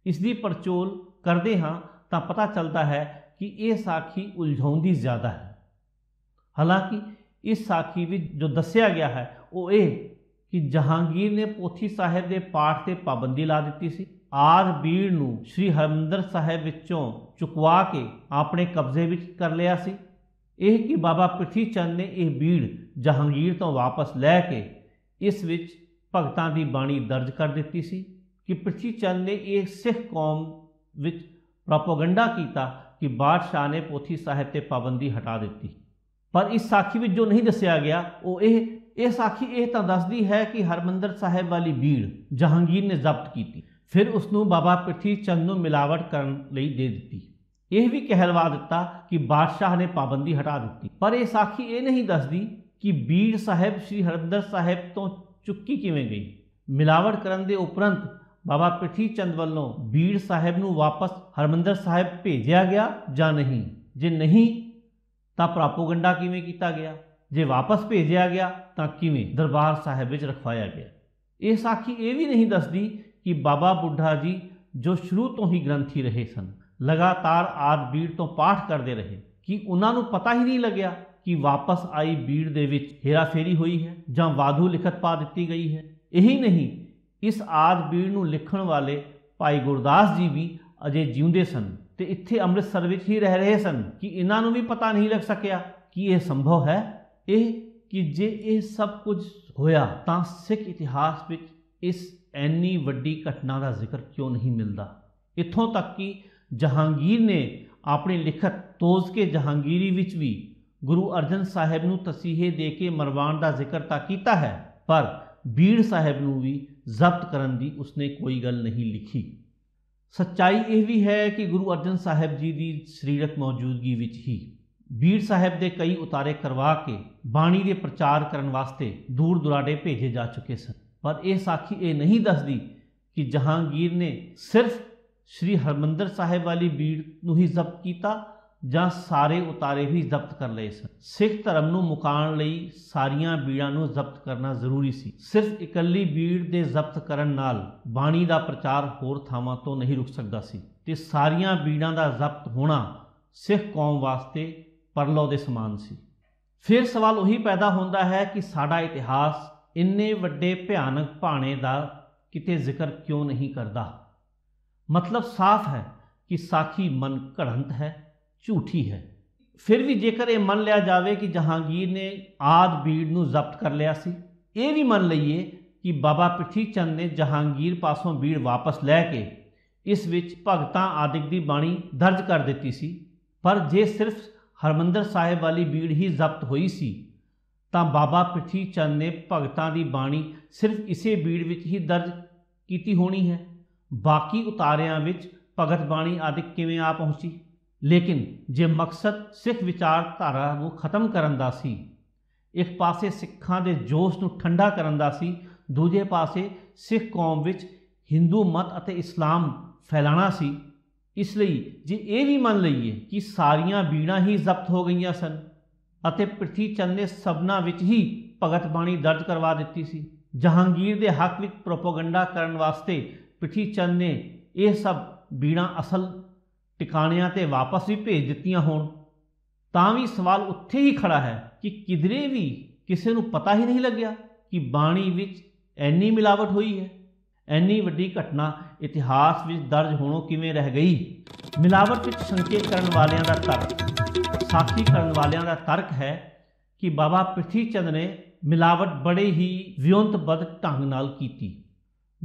ਇਸ ਦੀ ਪਰਚੋਲ ਕਰਦੇ ਹਾਂ ਤਾਂ ਪਤਾ ਚੱਲਦਾ ਹੈ ਕਿ ਇਹ ਸਾਖੀ ਉਲਝਾਉਂਦੀ ਜ਼ਿਆਦਾ ਹੈ ਹਾਲਾਂਕਿ ਇਸ ਸਾਖੀ ਵਿੱਚ ਜੋ ਦੱਸਿਆ ਗਿਆ ਹੈ ਉਹ ਇਹ ਕਿ ਜਹਾਂਗੀਰ ਨੇ ਪੋਥੀ ਸਾਹਿਬ ਦੇ ਪਾਠ ਤੇ ਪਾਬੰਦੀ ਲਾ ਦਿੱਤੀ ਸੀ ਆਰ ਬੀੜ ਨੂੰ ਸ੍ਰੀ ਹਰਮੰਦਰ ਸਾਹਿਬ ਵਿੱਚੋਂ ਚੁਕਵਾ ਕੇ ਆਪਣੇ ਕਬਜ਼ੇ ਵਿੱਚ ਕਰ ਲਿਆ ਸੀ ਇਹ ਕਿ ਬਾਬਾ ਪ੍ਰਿਥੀ ਚੰਦ ਨੇ ਇਹ ਬੀੜ ਜਹਾਂਗੀਰ ਤੋਂ ਵਾਪਸ ਲੈ ਕੇ ਇਸ ਵਿੱਚ ਭਗਤਾਂ ਦੀ ਬਾਣੀ ਦਰਜ ਕਰ ਦਿੱਤੀ ਸੀ ਕਿ ਪ੍ਰਿਥੀ ਚੰਦ ਨੇ ਇਹ ਸਿੱਖ ਕੌਮ ਵਿੱਚ ਪ੍ਰੋਪਗੈਂਡਾ ਕੀਤਾ ਕਿ ਬਾਦਸ਼ਾਹ ਨੇ ਪੋਥੀ ਸਾਹਿਬ ਤੇ ਪਾਬੰਦੀ ਹਟਾ ਦਿੱਤੀ ਪਰ ਇਸ ਸਾਖੀ ਵਿੱਚ ਜੋ ਨਹੀਂ ਦੱਸਿਆ ਗਿਆ ਉਹ ਇਹ ਇਹ ਸਾਖੀ ਇਹ ਤਾਂ ਦੱਸਦੀ ਹੈ ਕਿ ਹਰਮੰਦਰ ਸਾਹਿਬ ਵਾਲੀ ਬੀੜ ਜਹਾਂਗੀਰ ਨੇ ਜ਼ਬਤ ਕੀਤੀ ਫਿਰ ਉਸ ਨੂੰ ਬਾਬਾ ਪ੍ਰਿਥੀ ਚੰਦ ਨੂੰ ਮਿਲਾਵਟ ਕਰਨ ਲਈ ਦੇ ਦਿੱਤੀ ਇਹ ਵੀ ਕਹਿਲਵਾ ਦਿੱਤਾ ਕਿ ਬਾਦਸ਼ਾਹ ਨੇ ਪਾਬੰਦੀ ਹਟਾ ਦਿੱਤੀ ਪਰ ਇਹ ਸਾਖੀ ਇਹ ਨਹੀਂ ਦੱਸਦੀ ਕਿ ਬੀੜ ਸਾਹਿਬ ਸ੍ਰੀ ਹਰਿੰਦਰ ਸਾਹਿਬ ਤੋਂ ਚੁੱਕੀ ਕਿਵੇਂ ਗਈ ਮਿਲਾਵਟ ਕਰਨ ਦੇ ਉਪਰੰਤ ਬਾਬਾ ਪਿੱਠੀ ਚੰਦ ਵੱਲੋਂ ਬੀੜ ਸਾਹਿਬ ਨੂੰ ਵਾਪਸ ਹਰਮੰਦਰ ਸਾਹਿਬ ਭੇਜਿਆ ਗਿਆ ਜਾਂ ਨਹੀਂ ਜੇ ਨਹੀਂ ਤਾਂ ਪ੍ਰਾਪੋਗੰਡਾ ਕਿਵੇਂ ਕੀਤਾ ਗਿਆ ਜੇ ਵਾਪਸ ਭੇਜਿਆ ਗਿਆ ਤਾਂ ਕਿਵੇਂ ਦਰਬਾਰ ਸਾਹਿਬ ਵਿੱਚ ਰਖਵਾਇਆ ਗਿਆ ਇਹ ਸਾਖੀ ਇਹ ਵੀ ਨਹੀਂ ਦੱਸਦੀ ਕਿ ਬਾਬਾ ਬੁੱਢਾ ਜੀ ਜੋ ਸ਼ੁਰੂ ਤੋਂ ਹੀ ਗ੍ਰੰਥੀ ਰਹੇ ਸਨ ਲਗਾਤਾਰ ਆਦ ਬੀੜ ਤੋਂ ਪਾਠ ਕਰਦੇ ਰਹੇ ਕਿ ਉਹਨਾਂ ਨੂੰ ਪਤਾ ਹੀ ਨਹੀਂ ਲੱਗਿਆ ਕਿ ਵਾਪਸ ਆਈ ਬੀੜ ਦੇ ਵਿੱਚ ਹੇਰਾਫੇਰੀ ਹੋਈ ਹੈ ਜਾਂ ਵਾਧੂ ਲਿਖਤ ਪਾ ਦਿੱਤੀ ਗਈ ਹੈ ਇਹੀ ਨਹੀਂ ਇਸ ਆਦ ਬੀੜ ਨੂੰ ਲਿਖਣ ਵਾਲੇ ਭਾਈ ਗੁਰਦਾਸ ਜੀ ਵੀ ਅਜੇ ਜਿਉਂਦੇ ਸਨ ਤੇ ਇੱਥੇ ਅੰਮ੍ਰਿਤਸਰ ਵਿੱਚ ਹੀ ਰਹਿ ਰਹੇ ਸਨ ਕਿ ਇਹਨਾਂ ਨੂੰ ਵੀ ਪਤਾ ਨਹੀਂ ਲੱਗ ਸਕਿਆ ਕਿ ਇਹ ਸੰਭਵ ਹੈ ਇਹ ਕਿ ਜੇ ਇਹ ਸਭ ਕੁਝ ਹੋਇਆ ਤਾਂ ਸਿੱਖ ਇਤਿਹਾਸ ਵਿੱਚ ਇਸ ਐਨੀ ਵੱਡੀ ਘਟਨਾ ਦਾ ਜ਼ਿਕਰ ਕਿਉਂ ਨਹੀਂ ਮਿਲਦਾ ਇੱਥੋਂ ਤੱਕ ਕਿ ਜਹਾਂਗੀਰ ਨੇ ਆਪਣੀ ਲਿਖਤ ਤੋਜ਼ਕੇ ਜਹਾਂਗੀਰੀ ਵਿੱਚ ਵੀ ਗੁਰੂ ਅਰਜਨ ਸਾਹਿਬ ਨੂੰ ਤਸੀਹੇ ਦੇ ਕੇ ਮਰਵਾਣ ਦਾ ਜ਼ਿਕਰ ਤਾਂ ਕੀਤਾ ਹੈ ਪਰ ਬੀੜ ਸਾਹਿਬ ਨੂੰ ਵੀ ਜ਼ਬਤ ਕਰਨ ਦੀ ਉਸਨੇ ਕੋਈ ਗੱਲ ਨਹੀਂ ਲਿਖੀ ਸੱਚਾਈ ਇਹ ਵੀ ਹੈ ਕਿ ਗੁਰੂ ਅਰਜਨ ਸਾਹਿਬ ਜੀ ਦੀ ਸਰੀਰਕ ਮੌਜੂਦਗੀ ਵਿੱਚ ਹੀ ਬੀੜ ਸਾਹਿਬ ਦੇ ਕਈ ਉਤਾਰੇ ਕਰਵਾ ਕੇ ਬਾਣੀ ਦੇ ਪ੍ਰਚਾਰ ਕਰਨ ਵਾਸਤੇ ਦੂਰ ਦੁਰਾਡੇ ਭੇਜੇ ਜਾ ਚੁੱਕੇ ਸਨ ਪਰ ਇਹ ਸਾਖੀ ਇਹ ਨਹੀਂ ਦੱਸਦੀ ਕਿ ਜਹਾਂਗੀਰ ਨੇ ਸਿਰਫ ਸ੍ਰੀ ਹਰਮੰਦਰ ਸਾਹਿਬ ਵਾਲੀ ਬੀੜ ਨੂੰ ਹੀ ਜ਼ਬਤ ਕੀਤਾ ਜਾਂ ਸਾਰੇ ਉਤਾਰੇ ਵੀ ਜ਼ਬਤ ਕਰ ਲਏ ਸਨ ਸਿੱਖ ਧਰਮ ਨੂੰ ਮੁਕਾਣ ਲਈ ਸਾਰੀਆਂ ਬੀੜਾਂ ਨੂੰ ਜ਼ਬਤ ਕਰਨਾ ਜ਼ਰੂਰੀ ਸੀ ਸਿਰਫ ਇਕੱਲੀ ਬੀੜ ਦੇ ਜ਼ਬਤ ਕਰਨ ਨਾਲ ਬਾਣੀ ਦਾ ਪ੍ਰਚਾਰ ਹੋਰ ਥਾਵਾਂ ਤੋਂ ਨਹੀਂ ਰੁਕ ਸਕਦਾ ਸੀ ਤੇ ਸਾਰੀਆਂ ਬੀੜਾਂ ਦਾ ਜ਼ਬਤ ਹੋਣਾ ਸਿੱਖ ਕੌਮ ਵਾਸਤੇ ਪਰਲੋ ਦੇ ਸਮਾਨ ਸੀ ਫਿਰ ਸਵਾਲ ਉਹੀ ਪੈਦਾ ਹੁੰਦਾ ਹੈ ਕਿ ਸਾਡਾ ਇਤਿਹਾਸ ਇੰਨੇ ਵੱਡੇ ਭਿਆਨਕ ਭਾਣੇ ਦਾ ਕਿਤੇ ਜ਼ਿਕਰ ਕਿਉਂ ਨਹੀਂ ਕਰਦਾ ਮਤਲਬ ਸਾਫ਼ ਹੈ ਕਿ ਸਾਖੀ ਮਨ ਘੜੰਤ ਹੈ ਝੂਠੀ ਹੈ ਫਿਰ ਵੀ ਜੇਕਰ ਇਹ ਮੰਨ ਲਿਆ ਜਾਵੇ ਕਿ ਜਹਾਂਗੀਰ ਨੇ ਆਦ ਬੀੜ ਨੂੰ ਜ਼ਬਤ ਕਰ ਲਿਆ ਸੀ ਇਹ ਵੀ ਮੰਨ ਲਈਏ ਕਿ ਬਾਬਾ ਪਿੱਠੀ ਚੰਦ ਨੇ ਜਹਾਂਗੀਰ ਪਾਸੋਂ ਬੀੜ ਵਾਪਸ ਲੈ ਕੇ ਇਸ ਵਿੱਚ ਭਗਤਾਂ ਆਦਿਕ ਦੀ ਬਾਣੀ ਦਰਜ ਕਰ ਦਿੱਤੀ ਸੀ ਪਰ ਜੇ ਸਿਰਫ ਹਰਮੰਦਰ ਸਾਹਿਬ ਵਾਲੀ ਬੀੜ ਹੀ ਜ਼ਬਤ ਹੋਈ ਸੀ ਤਾਂ ਬਾਬਾ ਪਿੱਠੀ ਚੰਦ ਨੇ ਭਗਤਾਂ ਦੀ ਬਾਣੀ ਸਿਰਫ ਇਸੇ ਬੀੜ ਵਿੱਚ ਹੀ ਦਰਜ ਕੀਤੀ ਹੋਣੀ ਹੈ ਬਾਕੀ ਉਤਾਰਿਆਂ ਵਿੱਚ ਭਗਤ ਬਾਣੀ ਆਦਿ ਕਿਵੇਂ ਆ ਪਹੁੰਚੀ ਲੇਕਿਨ ਜੇ ਮਕਸਦ ਸਿੱਖ ਵਿਚਾਰਧਾਰਾ ਨੂੰ ਖਤਮ ਕਰਨ ਦਾ ਸੀ ਇੱਕ ਪਾਸੇ ਸਿੱਖਾਂ ਦੇ ਜੋਸ਼ ਨੂੰ ਠੰਡਾ ਕਰਨ ਦਾ ਸੀ ਦੂਜੇ ਪਾਸੇ ਸਿੱਖ ਕੌਮ ਵਿੱਚ ਹਿੰਦੂ ਮਤ ਅਤੇ ਇਸਲਾਮ ਫੈਲਾਣਾ ਸੀ ਇਸ ਲਈ ਜੇ ਇਹ ਵੀ ਮੰਨ ਲਈਏ ਕਿ ਸਾਰੀਆਂ ਬੀੜਾਂ ਹੀ ਜ਼ਬਤ ਹੋ ਗਈਆਂ ਸਨ ਅਤੇ ਪ੍ਰਿਥੀ ਚੰਦ ਨੇ ਸਭਨਾ ਵਿੱਚ ਹੀ ਭਗਤ ਬਾਣੀ ਦਰਜ ਕਰਵਾ ਦਿੱਤੀ ਸੀ ਜਹਾਂਗੀਰ ਦੇ ਹੱਕ ਵਿੱਚ ਪ੍ਰੋਪਗੈਂਡਾ ਕਰਨ ਵਾਸਤੇ ਪਿੱਠੀ ਚੰਦ ਨੇ ਇਹ ਸਭ ਬੀਣਾ ਅਸਲ ਟਿਕਾਣਿਆਂ ਤੇ ਵਾਪਸ ਵੀ ਭੇਜ ਦਿੱਤੀਆਂ ਹੋਣ ਤਾਂ ਵੀ ਸਵਾਲ ਉੱਥੇ ਹੀ ਖੜਾ ਹੈ ਕਿ ਕਿਧਰੇ ਵੀ ਕਿਸੇ ਨੂੰ ਪਤਾ ਹੀ ਨਹੀਂ ਲੱਗਿਆ ਕਿ ਬਾਣੀ ਵਿੱਚ ਐਨੀ ਮਿਲਾਵਟ ਹੋਈ ਹੈ ਐਨੀ ਵੱਡੀ ਘਟਨਾ ਇਤਿਹਾਸ ਵਿੱਚ ਦਰਜ ਹੋਣੋਂ ਕਿਵੇਂ ਰਹਿ ਗਈ ਮਿਲਾਵਟ ਵਿੱਚ ਸੰਕੇਤ ਕਰਨ ਵਾਲਿਆਂ ਦਾ ਤਰਕ ਸਾਖੀ ਕਰਨ ਵਾਲਿਆਂ ਦਾ ਤਰਕ ਹੈ ਕਿ ਬਾਬਾ ਪ੍ਰਿਥੀ ਚੰਦ ਨੇ ਮਿਲਾਵਟ ਬੜੇ ਹੀ ਵਿਉਂਤਬਦ ਢੰਗ ਨਾਲ ਕੀਤੀ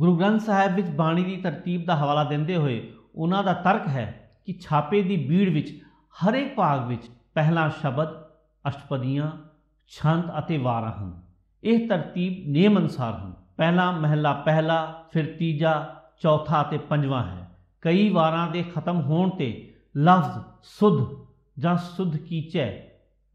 ਗੁਰੂ ਗ੍ਰੰਥ ਸਾਹਿਬ ਵਿੱਚ ਬਾਣੀ ਦੀ ਤਰਤੀਬ ਦਾ ਹਵਾਲਾ ਦਿੰਦੇ ਹੋਏ ਉਹਨਾਂ ਦਾ ਤਰਕ ਹੈ ਕਿ ਛਾਪੇ ਦੀ ਬੀੜ ਵਿੱਚ ਹਰੇਕ ਭਾਗ ਵਿੱਚ ਪਹਿਲਾ ਸ਼ਬਦ ਅਸ਼ਟਪਦੀਆਂ ਛੰਦ ਅਤੇ ਵਾਰਾਂ ਹਨ ਇਹ ਤਰਤੀਬ ਨਿਯਮ ਅਨਸਾਰ ਹਨ ਪਹਿਲਾ ਮਹਿਲਾ ਪਹਿਲਾ ਫਿਰ ਤੀਜਾ ਚੌਥਾ ਤੇ ਪੰਜਵਾਂ ਹੈ ਕਈ ਵਾਰਾਂ ਦੇ ਖਤਮ ਹੋਣ ਤੇ ਲਫ਼ਜ਼ ਸੁਧ ਜਾਂ ਸੁਧ ਕੀਚੈ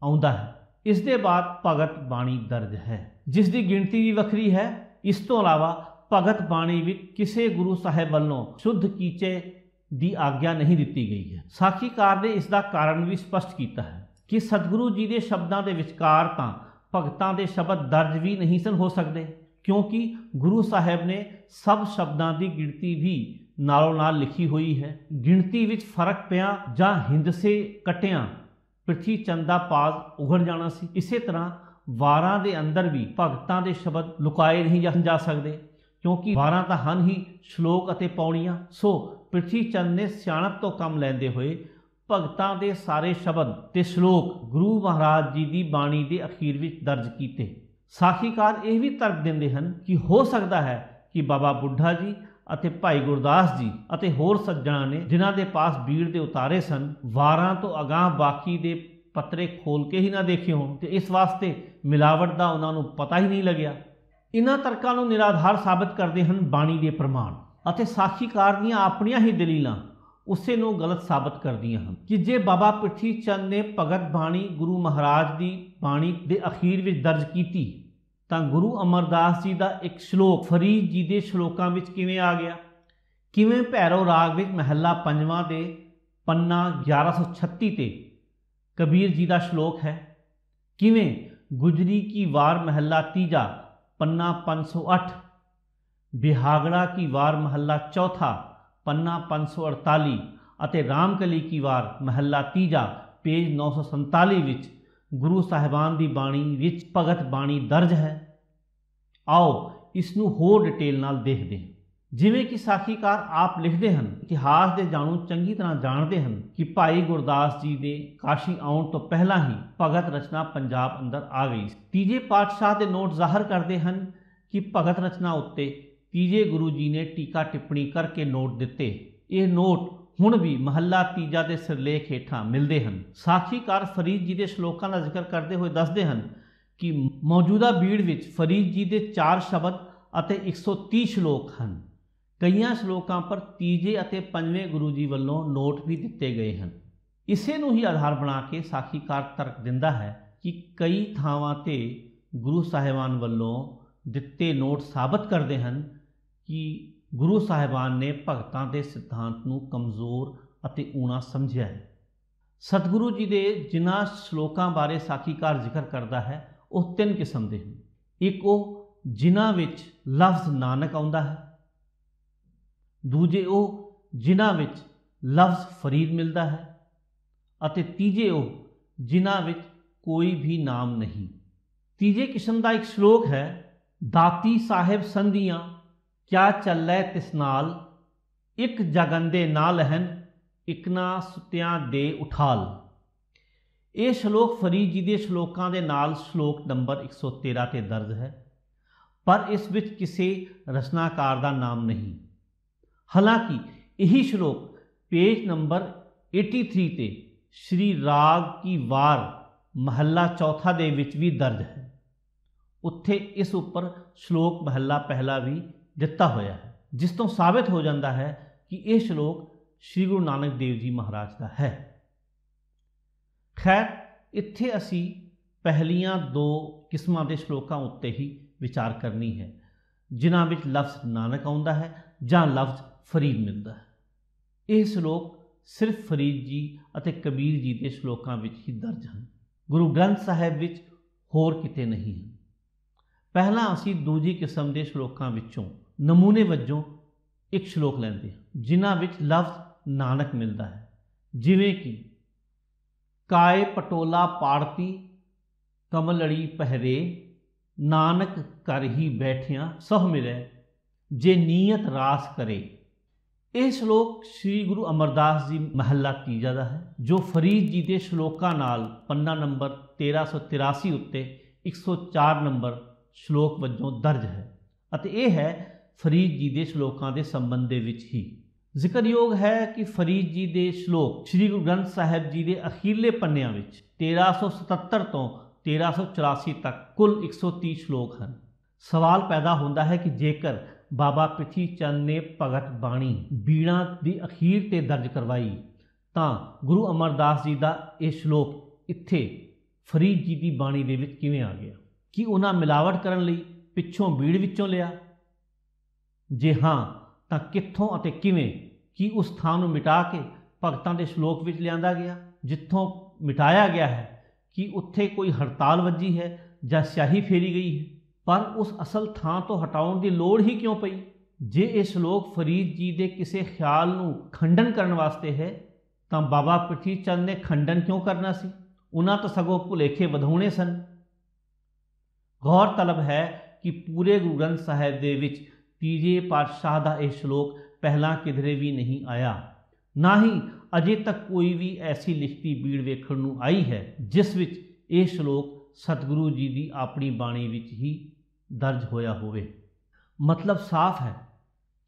ਆਉਂਦਾ ਹੈ ਇਸ ਦੇ ਬਾਅਦ ਭਗਤ ਬਾਣੀ ਦਰਜ ਹੈ ਜਿਸ ਦੀ ਗਿਣਤੀ ਵੀ ਵੱਖਰੀ ਹੈ ਇਸ ਤੋਂ ਇਲਾਵਾ ਭਗਤ ਬਾਣੀ ਵਿੱਚ ਕਿਸੇ ਗੁਰੂ ਸਾਹਿਬ ਵੱਲੋਂ ਸ਼ੁੱਧ ਕੀਚੇ ਦੀ ਆਗਿਆ ਨਹੀਂ ਦਿੱਤੀ ਗਈ ਹੈ ਸਾਖੀਕਾਰ ਨੇ ਇਸ ਦਾ ਕਾਰਨ ਵੀ ਸਪਸ਼ਟ ਕੀਤਾ ਹੈ ਕਿ ਸਤਿਗੁਰੂ ਜੀ ਦੇ ਸ਼ਬਦਾਂ ਦੇ ਵਿਚਕਾਰ ਤਾਂ ਭਗਤਾਂ ਦੇ ਸ਼ਬਦ ਦਰਜ ਵੀ ਨਹੀਂ ਸਨ ਹੋ ਸਕਦੇ ਕਿਉਂਕਿ ਗੁਰੂ ਸਾਹਿਬ ਨੇ ਸਭ ਸ਼ਬਦਾਂ ਦੀ ਗਿਣਤੀ ਵੀ ਨਾਲੋਂ ਨਾਲ ਲਿਖੀ ਹੋਈ ਹੈ ਗਿਣਤੀ ਵਿੱਚ ਫਰਕ ਪਿਆ ਜਾਂ ਹਿੰਦਸੇ ਕਟਿਆਂ ਪ੍ਰਥੀ ਚੰਦਾ ਪਾਸ ਉਗੜ ਜਾਣਾ ਸੀ ਇਸੇ ਤਰ੍ਹਾਂ ਵਾਰਾਂ ਦੇ ਅੰਦਰ ਵੀ ਭਗਤਾਂ ਦੇ ਸ਼ਬਦ ਲੁਕਾਏ ਨਹੀਂ ਜਾ ਸਕਦੇ ਕਿਉਂਕਿ 12 ਤਾਂ ਹਨ ਹੀ ਸ਼ਲੋਕ ਅਤੇ ਪੌੜੀਆਂ ਸੋ ਪ੍ਰਿਥੀ ਚੰਦ ਨੇ ਸਿਆਣਪ ਤੋਂ ਕੰਮ ਲੈਂਦੇ ਹੋਏ ਭਗਤਾਂ ਦੇ ਸਾਰੇ ਸ਼ਬਦ ਤੇ ਸ਼ਲੋਕ ਗੁਰੂ ਮਹਾਰਾਜ ਜੀ ਦੀ ਬਾਣੀ ਦੇ ਅਖੀਰ ਵਿੱਚ ਦਰਜ ਕੀਤੇ ਸਾਖੀਕਾਰ ਇਹ ਵੀ ਤਰਕ ਦਿੰਦੇ ਹਨ ਕਿ ਹੋ ਸਕਦਾ ਹੈ ਕਿ ਬਾਬਾ ਬੁੱਢਾ ਜੀ ਅਤੇ ਭਾਈ ਗੁਰਦਾਸ ਜੀ ਅਤੇ ਹੋਰ ਸੱਜਣਾ ਨੇ ਜਿਨ੍ਹਾਂ ਦੇ ਪਾਸ ਬੀੜ ਦੇ ਉਤਾਰੇ ਸਨ ਵਾਰਾਂ ਤੋਂ ਅਗਾਹ ਬਾਕੀ ਦੇ ਪੱਤਰੇ ਖੋਲ ਕੇ ਹੀ ਨਾ ਦੇਖੇ ਹੋਣ ਤੇ ਇਸ ਵਾਸਤੇ ਮਿਲਾਵਟ ਦਾ ਉਹਨਾਂ ਨੂੰ ਪਤਾ ਹੀ ਨਹੀਂ ਲੱਗਿਆ ਇਹਨਾਂ ਤਰਕਾਂ ਨੂੰ ਨਿਰਾਧਾਰ ਸਾਬਤ ਕਰਦੇ ਹਨ ਬਾਣੀ ਦੇ ਪ੍ਰਮਾਣ ਅਤੇ ਸਾਖੀਕਾਰ ਦੀਆਂ ਆਪਣੀਆਂ ਹੀ ਦਲੀਲਾਂ ਉਸੇ ਨੂੰ ਗਲਤ ਸਾਬਤ ਕਰਦੀਆਂ ਹਨ ਕਿ ਜੇ ਬਾਬਾ ਪ੍ਰਿਥੀ ਚੰਦ ਨੇ ਭਗਤ ਬਾਣੀ ਗੁਰੂ ਮਹਾਰਾਜ ਦੀ ਬਾਣੀ ਦੇ ਅਖੀਰ ਵਿੱਚ ਦਰਜ ਕੀਤੀ ਤਾਂ ਗੁਰੂ ਅਮਰਦਾਸ ਜੀ ਦਾ ਇੱਕ ਸ਼ਲੋਕ ਫਰੀਦ ਜੀ ਦੇ ਸ਼ਲੋਕਾਂ ਵਿੱਚ ਕਿਵੇਂ ਆ ਗਿਆ ਕਿਵੇਂ ਭੈਰੋ ਰਾਗ ਵਿੱਚ ਮਹੱਲਾ ਪੰਜਵਾਂ ਦੇ ਪੰਨਾ 1136 ਤੇ ਕਬੀਰ ਜੀ ਦਾ ਸ਼ਲੋਕ ਹੈ ਕਿਵੇਂ ਗੁਜਰੀ ਕੀ ਵਾਰ ਮਹੱਲਾ ਤੀਜਾ ਪੰਨਾ 508 बिहागड़ा ਕੀ ਵਾਰ महल्ला ਚੌਥਾ ਪੰਨਾ 548 ਅਤੇ ਰਾਮਕਲੀ ਕੀ ਵਾਰ ਮਹੱਲਾ ਤੀਜਾ ਪੇਜ 947 ਵਿੱਚ ਗੁਰੂ ਸਾਹਿਬਾਨ ਦੀ ਬਾਣੀ ਵਿੱਚ ਭਗਤ ਬਾਣੀ ਦਰਜ ਹੈ ਆਓ ਇਸ ਨੂੰ ਹੋਰ ਡਿਟੇਲ ਨਾਲ ਦੇਖਦੇ ਹਾਂ ਜਿਵੇਂ ਕਿ ਸਾਖੀਕਾਰ ਆਪ ਲਿਖਦੇ ਹਨ ਇਤਿਹਾਸ ਦੇ ਜਾਣੂ ਚੰਗੀ ਤਰ੍ਹਾਂ ਜਾਣਦੇ ਹਨ ਕਿ ਭਾਈ ਗੁਰਦਾਸ ਜੀ ਦੇ ਕਾਸ਼ੀ ਆਉਣ ਤੋਂ ਪਹਿਲਾਂ ਹੀ ਭਗਤ ਰਚਨਾ ਪੰਜਾਬ ਅੰਦਰ ਆ ਗਈ ਤੀਜੇ ਪਾਤਸ਼ਾਹ ਦੇ ਨੋਟ ਜ਼ਾਹਰ ਕਰਦੇ ਹਨ ਕਿ ਭਗਤ ਰਚਨਾ ਉੱਤੇ ਤੀਜੇ ਗੁਰੂ ਜੀ ਨੇ ਟੀਕਾ ਟਿੱਪਣੀ ਕਰਕੇ ਨੋਟ ਦਿੱਤੇ ਇਹ ਨੋਟ ਹੁਣ ਵੀ ਮਹੱਲਾ ਤੀਜਾ ਦੇ ਸਿਰਲੇਖ ਹੇਠਾਂ ਮਿਲਦੇ ਹਨ ਸਾਖੀਕਾਰ ਫਰੀਦ ਜੀ ਦੇ ਸ਼ਲੋਕਾਂ ਦਾ ਜ਼ਿਕਰ ਕਰਦੇ ਹੋਏ ਦੱਸਦੇ ਹਨ ਕਿ ਮੌਜੂਦਾ ਬੀੜ ਵਿੱਚ ਫਰੀਦ ਜੀ ਦੇ 4 ਸ਼ਬਦ ਅਤੇ 130 ਸ਼ਲੋਕ ਹਨ ਕਈਆਂ ਸ਼ਲੋਕਾਂ ਪਰ ਤੀਜੇ ਅਤੇ ਪੰਜਵੇਂ ਗੁਰੂ ਜੀ ਵੱਲੋਂ ਨੋਟ ਵੀ ਦਿੱਤੇ ਗਏ ਹਨ ਇਸੇ ਨੂੰ ਹੀ ਆਧਾਰ ਬਣਾ ਕੇ ਸਾਖੀਕਾਰ ਤਰਕ ਦਿੰਦਾ ਹੈ ਕਿ ਕਈ ਥਾਵਾਂ ਤੇ ਗੁਰੂ ਸਾਹਿਬਾਨ ਵੱਲੋਂ ਦਿੱਤੇ ਨੋਟ ਸਾਬਤ ਕਰਦੇ ਹਨ ਕਿ ਗੁਰੂ ਸਾਹਿਬਾਨ ਨੇ ਭਗਤਾਂ ਦੇ ਸਿਧਾਂਤ ਨੂੰ ਕਮਜ਼ੋਰ ਅਤੇ ਊਣਾ ਸਮਝਿਆ ਹੈ ਸਤਿਗੁਰੂ ਜੀ ਦੇ ਜਿਨ੍ਹਾਂ ਸ਼ਲੋਕਾਂ ਬਾਰੇ ਸਾਖੀਕਾਰ ਜ਼ਿਕਰ ਕਰਦਾ ਹੈ ਉਹ ਤਿੰਨ ਕਿਸਮ ਦੇ ਹਨ ਇੱਕ ਉਹ ਜਿਨ੍ਹਾਂ ਵਿੱਚ ਲਫ਼ਜ਼ ਨਾਨਕ ਆਉਂਦਾ ਹੈ ਦੂਜੇ ਉਹ ਜਿਨ੍ਹਾਂ ਵਿੱਚ ਲਫ਼ਜ਼ ਫਰੀਦ ਮਿਲਦਾ ਹੈ ਅਤੇ ਤੀਜੇ ਉਹ ਜਿਨ੍ਹਾਂ ਵਿੱਚ ਕੋਈ ਵੀ ਨਾਮ ਨਹੀਂ ਤੀਜੇ ਕਿਸਮ ਦਾ ਇੱਕ ਸ਼ਲੋਕ ਹੈ ਦਾਤੀ ਸਾਹਿਬ ਸੰਧੀਆਂ ਕਿਆ ਚੱਲੈ ਤਿਸ ਨਾਲ ਇੱਕ ਜਗੰਦੇ ਨਾਲ ਹਨ ਇਕਨਾ ਸੁਤਿਆਂ ਦੇ ਉਠਾਲ ਇਹ ਸ਼ਲੋਕ ਫਰੀਦ ਜੀ ਦੇ ਸ਼ਲੋਕਾਂ ਦੇ ਨਾਲ ਸ਼ਲੋਕ ਨੰਬਰ 113 ਤੇ ਦਰਜ ਹੈ ਪਰ ਇਸ ਵਿੱਚ ਕਿਸੇ ਰਚਨਾਕਾਰ ਦਾ ਨਾਮ ਨਹੀਂ ਹਾਲਾਂਕਿ ਇਹੀ ਸ਼ਲੋਕ ਪੇਜ ਨੰਬਰ 83 ਤੇ ਸ਼੍ਰੀ ਰਾਗ ਕੀ ਵਾਰ ਮਹੱਲਾ ਚੌਥਾ ਦੇ ਵਿੱਚ ਵੀ ਦਰਜ ਹੈ ਉੱਥੇ ਇਸ ਉੱਪਰ ਸ਼ਲੋਕ ਮਹੱਲਾ ਪਹਿਲਾ ਵੀ ਦਿੱਤਾ ਹੋਇਆ ਹੈ ਜਿਸ ਤੋਂ ਸਾਬਤ ਹੋ ਜਾਂਦਾ ਹੈ ਕਿ ਇਹ ਸ਼ਲੋਕ ਸ਼੍ਰੀ ਗੁਰੂ ਨਾਨਕ ਦੇਵ ਜੀ ਮਹਾਰਾਜ ਦਾ ਹੈ ਖੈਰ ਇੱਥੇ ਅਸੀਂ ਪਹਿਲੀਆਂ ਦੋ ਕਿਸਮਾਂ ਦੇ ਸ਼ਲੋਕਾਂ ਉੱਤੇ ਹੀ ਵਿਚਾਰ ਕਰਨੀ ਹੈ ਜਿਨ੍ਹਾਂ ਵਿੱਚ ਲਫ਼ਜ਼ ਨਾਨਕ ਆਉਂਦਾ ਹੈ ਜਾਂ ਲਫ਼ਜ਼ ਫਰੀਦ ਮਿਲਦਾ ਹੈ ਇਹ ਸ਼ਲੋਕ ਸਿਰਫ ਫਰੀਦ ਜੀ ਅਤੇ ਕਬੀਰ ਜੀ ਦੇ ਸ਼ਲੋਕਾਂ ਵਿੱਚ ਹੀ ਦਰਜ ਹਨ ਗੁਰੂ ਗ੍ਰੰਥ ਸਾਹਿਬ ਵਿੱਚ ਹੋਰ ਕਿਤੇ ਨਹੀਂ ਹੈ ਪਹਿਲਾਂ ਅਸੀਂ ਦੂਜੀ ਕਿਸਮ ਦੇ ਸ਼ਲੋਕਾਂ ਵਿੱਚੋਂ ਨਮੂਨੇ ਵਜੋਂ ਇੱਕ ਸ਼ਲੋਕ ਲੈਂਦੇ ਹਾਂ ਜਿਨ੍ਹਾਂ ਵਿੱਚ ਲਫ਼ਜ਼ ਨਾਨਕ ਮਿਲਦਾ ਹੈ ਜਿਵੇਂ ਕਿ ਕਾਏ ਪਟੋਲਾ ਪਾੜਤੀ ਕਮਲੜੀ ਪਹਿਰੇ ਨਾਨਕ ਕਰ ਹੀ ਬੈਠਿਆ ਸਭ ਮਿਲੇ ਜੇ ਨੀਅਤ ਰਾਸ ਕਰੇ ਇਹ ਸ਼ਲੋਕ ਸ੍ਰੀ ਗੁਰੂ ਅਮਰਦਾਸ ਜੀ ਮਹੱਲਾ ਤੀਜਾ ਦਾ ਹੈ ਜੋ ਫਰੀਦ ਜੀ ਦੇ ਸ਼ਲੋਕਾਂ ਨਾਲ ਪੰਨਾ ਨੰਬਰ 1383 ਉੱਤੇ 104 ਨੰਬਰ ਸ਼ਲੋਕ ਵੱਜੋਂ ਦਰਜ ਹੈ ਅਤੇ ਇਹ ਹੈ ਫਰੀਦ ਜੀ ਦੇ ਸ਼ਲੋਕਾਂ ਦੇ ਸੰਬੰਧ ਦੇ ਵਿੱਚ ਹੀ ਜ਼ਿਕਰਯੋਗ ਹੈ ਕਿ ਫਰੀਦ ਜੀ ਦੇ ਸ਼ਲੋਕ ਸ੍ਰੀ ਗੁਰੂ ਗ੍ਰੰਥ ਸਾਹਿਬ ਜੀ ਦੇ ਅਖੀਰਲੇ ਪੰਨਿਆਂ ਵਿੱਚ 1377 ਤੋਂ 1384 ਤੱਕ ਕੁੱਲ 130 ਸ਼ਲੋਕ ਹਨ ਸਵਾਲ ਪੈਦਾ ਹੁੰਦਾ ਹੈ ਕਿ ਜੇਕਰ ਬਾਬਾ ਪ੍ਰਿਥੀ ਚੰਦ ਨੇ ਭਗਤ ਬਾਣੀ ਬੀਣਾ ਦੀ ਅਖੀਰ ਤੇ ਦਰਜ ਕਰਵਾਈ ਤਾਂ ਗੁਰੂ ਅਮਰਦਾਸ ਜੀ ਦਾ ਇਹ ਸ਼ਲੋਕ ਇੱਥੇ ਫਰੀਦ ਜੀ ਦੀ ਬਾਣੀ ਦੇ ਵਿੱਚ ਕਿਵੇਂ ਆ ਗਿਆ ਕੀ ਉਹਨਾਂ ਮਿਲਾਵਟ ਕਰਨ ਲਈ ਪਿੱਛੋਂ ਬੀੜ ਵਿੱਚੋਂ ਲਿਆ ਜੇ ਹਾਂ ਤਾਂ ਕਿੱਥੋਂ ਅਤੇ ਕਿਵੇਂ ਕੀ ਉਸ ਥਾਂ ਨੂੰ ਮਿਟਾ ਕੇ ਭਗਤਾਂ ਦੇ ਸ਼ਲੋਕ ਵਿੱਚ ਲਿਆਂਦਾ ਗਿਆ ਜਿੱਥੋਂ ਮਿਟਾਇਆ ਗਿਆ ਹੈ ਕੀ ਉੱਥੇ ਕੋਈ ਹੜਤਾਲ ਵੱਜੀ ਹੈ ਜਾਂ ਸਿਆਹੀ ਫੇਰੀ ਗਈ ਹੈ ਪਰ ਉਸ ਅਸਲ ਥਾਂ ਤੋਂ ਹਟਾਉਣ ਦੀ ਲੋੜ ਹੀ ਕਿਉਂ ਪਈ ਜੇ ਇਹ ਸ਼ਲੋਕ ਫਰੀਦ ਜੀ ਦੇ ਕਿਸੇ ਖਿਆਲ ਨੂੰ ਖੰਡਨ ਕਰਨ ਵਾਸਤੇ ਹੈ ਤਾਂ ਬਾਬਾ ਪ੍ਰਿਥੀ ਚੰਦ ਨੇ ਖੰਡਨ ਕਿਉਂ ਕਰਨਾ ਸੀ ਉਹਨਾਂ ਤਾਂ ਸਗੋਂ ਭੁਲੇਖੇ ਵਧਾਉਣੇ ਸਨ ਗੌਰ ਤਲਬ ਹੈ ਕਿ ਪੂਰੇ ਗੁਰੂ ਗ੍ਰੰਥ ਸਾਹਿਬ ਦੇ ਵਿੱਚ ਤੀਜੇ ਪਾਤਸ਼ਾਹ ਦਾ ਇਹ ਸ਼ਲੋਕ ਪਹਿਲਾਂ ਕਿਧਰੇ ਵੀ ਨਹੀਂ ਆਇਆ ਨਾ ਹੀ ਅਜੇ ਤੱਕ ਕੋਈ ਵੀ ਐਸੀ ਲਿਖਤੀ ਬੀੜ ਵੇਖਣ ਨੂੰ ਆਈ ਹੈ ਜਿਸ ਵਿੱਚ ਇਹ ਸ਼ਲੋਕ ਸਤਿਗੁਰੂ ਜੀ ਦੀ ਆਪਣੀ ਬਾਣੀ ਵਿੱਚ ਹੀ ਦਰਜ ਹੋਇਆ ਹੋਵੇ ਮਤਲਬ ਸਾਫ਼ ਹੈ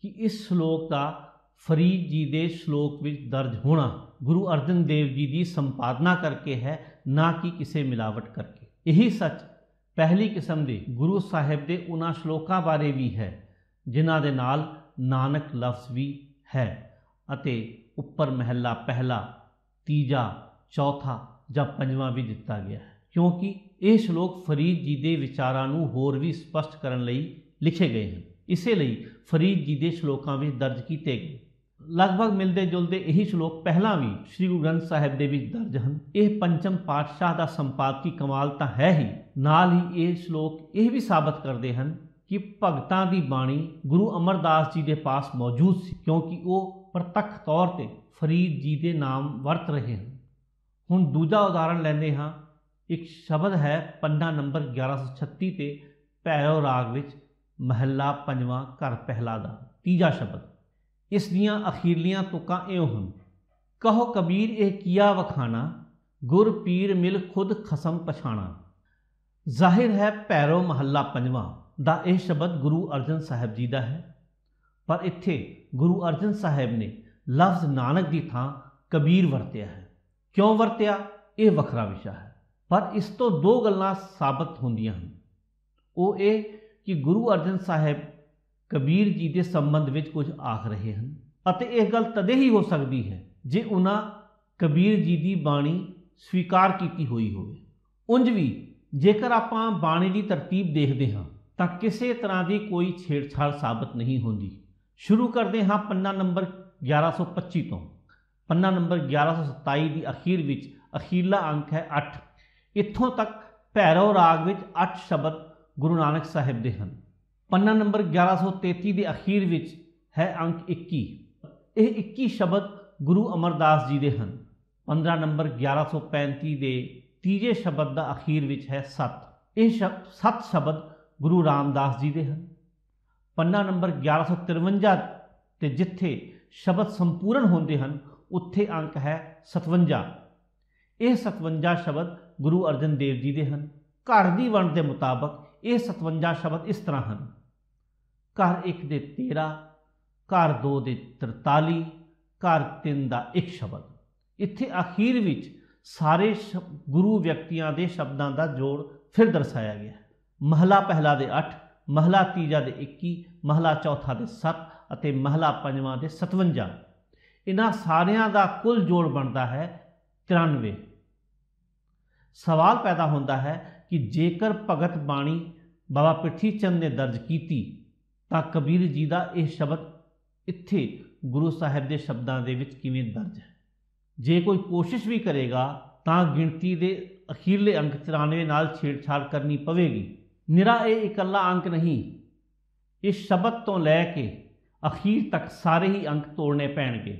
ਕਿ ਇਸ ਸ਼ਲੋਕ ਦਾ ਫਰੀਦ ਜੀ ਦੇ ਸ਼ਲੋਕ ਵਿੱਚ ਦਰਜ ਹੋਣਾ ਗੁਰੂ ਅਰਜਨ ਦੇਵ ਜੀ ਦੀ ਸੰਪਾਦਨਾ ਕਰਕੇ ਹੈ ਨਾ ਕਿ ਕਿਸੇ ਮਿਲਾਵਟ ਕਰਕੇ ਇਹੀ ਸੱਚ ਪਹਿਲੀ ਕਿਸਮ ਦੇ ਗੁਰੂ ਸਾਹਿਬ ਦੇ ਉਹਨਾਂ ਸ਼ਲੋਕਾਂ ਬਾਰੇ ਵੀ ਹੈ ਜਿਨ੍ਹਾਂ ਦੇ ਨਾਲ ਨਾਨਕ ਲਫ਼ਜ਼ ਵੀ ਹੈ ਅਤੇ ਉੱਪਰ ਮਹਿਲਾ ਪਹਿਲਾ ਤੀਜਾ ਚੌਥਾ ਜਾਂ ਪੰਜਵਾਂ ਵੀ ਦਿੱਤਾ ਗਿਆ ਹੈ ਕਿਉਂਕਿ ਇਹ ਸ਼ਲੋਕ ਫਰੀਦ ਜੀ ਦੇ ਵਿਚਾਰਾਂ ਨੂੰ ਹੋਰ ਵੀ ਸਪਸ਼ਟ ਕਰਨ ਲਈ ਲਿਖੇ ਗਏ ਹਨ ਇਸੇ ਲਈ ਫਰੀਦ ਜੀ ਦੇ ਸ਼ਲੋਕਾਂ ਵਿੱਚ ਦਰਜ ਕੀਤੇ ਗਏ ਲਗਭਗ ਮਿਲਦੇ ਜੁਲਦੇ ਇਹੀ ਸ਼ਲੋਕ ਪਹਿਲਾਂ ਵੀ ਸ੍ਰੀ ਗੁਰੂ ਗ੍ਰੰਥ ਸਾਹਿਬ ਦੇ ਵਿੱਚ ਦਰਜ ਹਨ ਇਹ ਪੰਚਮ ਪਾਤਸ਼ਾਹ ਦਾ ਸੰਪਾਦਕੀ ਕਮਾਲ ਤਾਂ ਹੈ ਹੀ ਨਾਲ ਹੀ ਇਹ ਸ਼ਲੋਕ ਇਹ ਵੀ ਸਾਬਤ ਕਰਦੇ ਹਨ ਕਿ ਭਗਤਾਂ ਦੀ ਬਾਣੀ ਗੁਰੂ ਅਮਰਦਾਸ ਜੀ ਦੇ ਪਾਸ ਮੌਜੂਦ ਸੀ ਕਿਉਂਕਿ ਉਹ ਪ੍ਰਤੱਖ ਤੌਰ ਤੇ ਫਰੀਦ ਜੀ ਦੇ ਨਾਮ ਵਰਤ ਰਹੇ ਹਨ ਹੁਣ ਦੂਜਾ ਉਦਾਹਰਣ ਲੈਂਦੇ ਹਾਂ ਇੱਕ ਸ਼ਬਦ ਹੈ ਪੰਨਾ ਨੰਬਰ 1136 ਤੇ ਭੈਰੋ ਰਾਗ ਵਿੱਚ ਮਹੱਲਾ ਪੰਜਵਾਂ ਘਰ ਪਹਿਲਾ ਦਾ ਤੀਜਾ ਸ਼ਬਦ ਇਸ ਦੀਆਂ ਅਖੀਰਲੀਆਂ ਤੁਕਾਂ ਇਹ ਹਨ ਕਹੋ ਕਬੀਰ ਇਹ ਕੀਆ ਵਖਾਣਾ ਗੁਰ ਪੀਰ ਮਿਲ ਖੁਦ ਖਸਮ ਪਛਾਣਾ ਜ਼ਾਹਿਰ ਹੈ ਪੈਰੋ ਮਹੱਲਾ ਪੰਜਵਾਂ ਦਾ ਇਹ ਸ਼ਬਦ ਗੁਰੂ ਅਰਜਨ ਸਾਹਿਬ ਜੀ ਦਾ ਹੈ ਪਰ ਇੱਥੇ ਗੁਰੂ ਅਰਜਨ ਸਾਹਿਬ ਨੇ ਲਫ਼ਜ਼ ਨਾਨਕ ਦੀ ਥਾਂ ਕਬੀਰ ਵਰਤਿਆ ਹੈ ਕਿਉਂ ਵਰਤਿਆ ਇਹ ਵੱਖਰਾ ਵਿਸ਼ਾ ਹੈ ਪਰ ਇਸ ਤੋਂ ਦੋ ਗੱਲਾਂ ਸਾਬਤ ਹੁੰਦੀਆਂ ਹਨ ਉਹ ਇਹ ਕਿ ਗੁਰੂ ਅਰਜਨ ਸਾਹਿਬ ਕਬੀਰ ਜੀ ਦੇ ਸੰਬੰਧ ਵਿੱਚ ਕੁਝ ਆਖ ਰਹੇ ਹਨ ਅਤੇ ਇਹ ਗੱਲ ਤਦੇ ਹੀ ਹੋ ਸਕਦੀ ਹੈ ਜੇ ਉਹਨਾਂ ਕਬੀਰ ਜੀ ਦੀ ਬਾਣੀ ਸਵੀਕਾਰ ਕੀਤੀ ਹੋਈ ਹੋਵੇ ਉੰਜ ਵੀ ਜੇਕਰ ਆਪਾਂ ਬਾਣੀ ਦੀ ਤਰਤੀਬ ਦੇਖਦੇ ਹਾਂ ਤਾਂ ਕਿਸੇ ਤਰ੍ਹਾਂ ਦੀ ਕੋਈ ਛੇੜਛਾੜ ਸਾਬਤ ਨਹੀਂ ਹੁੰਦੀ ਸ਼ੁਰੂ ਕਰਦੇ ਹਾਂ ਪੰਨਾ ਨੰਬਰ 1125 ਤੋਂ ਪੰਨਾ ਨੰਬਰ 1127 ਦੀ ਅਖੀਰ ਵਿੱਚ ਅਖੀਰਲਾ ਅੰਕ ਹੈ 8 ਇੱਥੋਂ ਤੱਕ ਭੈਰਵ ਰਾਗ ਵਿੱਚ 8 ਸ਼ਬਦ ਗੁਰੂ ਨਾਨਕ ਸਾਹਿਬ ਦੇ ਹਨ ਪੰਨਾ ਨੰਬਰ 1133 ਦੇ ਅਖੀਰ ਵਿੱਚ ਹੈ ਅੰਕ 21 ਇਹ 21 ਸ਼ਬਦ ਗੁਰੂ ਅਮਰਦਾਸ ਜੀ ਦੇ ਹਨ 15 ਨੰਬਰ 1135 ਦੇ ਤੀਜੇ ਸ਼ਬਦ ਦਾ ਅਖੀਰ ਵਿੱਚ ਹੈ 7 ਇਹ ਸ਼ਬਦ 7 ਸ਼ਬਦ ਗੁਰੂ ਰਾਮਦਾਸ ਜੀ ਦੇ ਹਨ ਪੰਨਾ ਨੰਬਰ 1153 ਤੇ ਜਿੱਥੇ ਸ਼ਬਦ ਸੰਪੂਰਨ ਹੁੰਦੇ ਹਨ ਉੱਥੇ ਅੰਕ ਹੈ 57 ਇਹ 57 ਸ਼ਬਦ ਗੁਰੂ ਅਰਜਨ ਦੇਵ ਜੀ ਦੇ ਹਨ ਘਰ ਦੀ ਵੰਡ ਦੇ ਮੁਤਾਬਕ ਇਹ 57 ਸ਼ਬਦ ਇਸ ਤਰ੍ਹਾਂ ਹਨ ਘਰ 1 ਦੇ 13 ਘਰ 2 ਦੇ 43 ਘਰ 3 ਦਾ ਇੱਕ ਸ਼ਬਦ ਇੱਥੇ ਅਖੀਰ ਵਿੱਚ ਸਾਰੇ ਗੁਰੂ ਵਿਅਕਤੀਆਂ ਦੇ ਸ਼ਬਦਾਂ ਦਾ ਜੋੜ ਫਿਰ ਦਰਸਾਇਆ ਗਿਆ ਹੈ ਮਹਲਾ ਪਹਿਲਾ ਦੇ 8 ਮਹਲਾ ਤੀਜਾ ਦੇ 21 ਮਹਲਾ ਚੌਥਾ ਦੇ 7 ਅਤੇ ਮਹਲਾ ਪੰਜਵਾਂ ਦੇ 57 ਇਹਨਾਂ ਸਾਰਿਆਂ ਦਾ ਕੁੱਲ ਜੋੜ ਬਣਦਾ ਹੈ 93 ਸਵਾਲ ਪੈਦਾ ਹੁੰਦਾ ਹੈ ਕਿ ਜੇਕਰ ਭਗਤ ਬਾਣੀ ਬਾਬਾ ਪਿੱਠੀ ਚੰਦ ਨੇ ਦਰਜ ਕੀਤੀ ਤਾਂ ਕਬੀਰ ਜੀ ਦਾ ਇਹ ਸ਼ਬਦ ਇੱਥੇ ਗੁਰੂ ਸਾਹਿਬ ਦੇ ਸ਼ਬਦਾਂ ਦੇ ਵਿੱਚ ਕਿਵੇਂ ਦਰਜ ਹੈ ਜੇ ਕੋਈ ਕੋਸ਼ਿਸ਼ ਵੀ ਕਰੇਗਾ ਤਾਂ ਗਿਣਤੀ ਦੇ ਅਖੀਰਲੇ ਅੰਕ 94 ਨਾਲ ਛੇੜਛਾੜ ਕਰਨੀ ਪਵੇਗੀ ਨਿਰਾ ਇਹ ਇਕੱਲਾ ਅੰਕ ਨਹੀਂ ਇਸ ਸ਼ਬਦ ਤੋਂ ਲੈ ਕੇ ਅਖੀਰ ਤੱਕ ਸਾਰੇ ਹੀ ਅੰਕ ਤੋੜਨੇ ਪੈਣਗੇ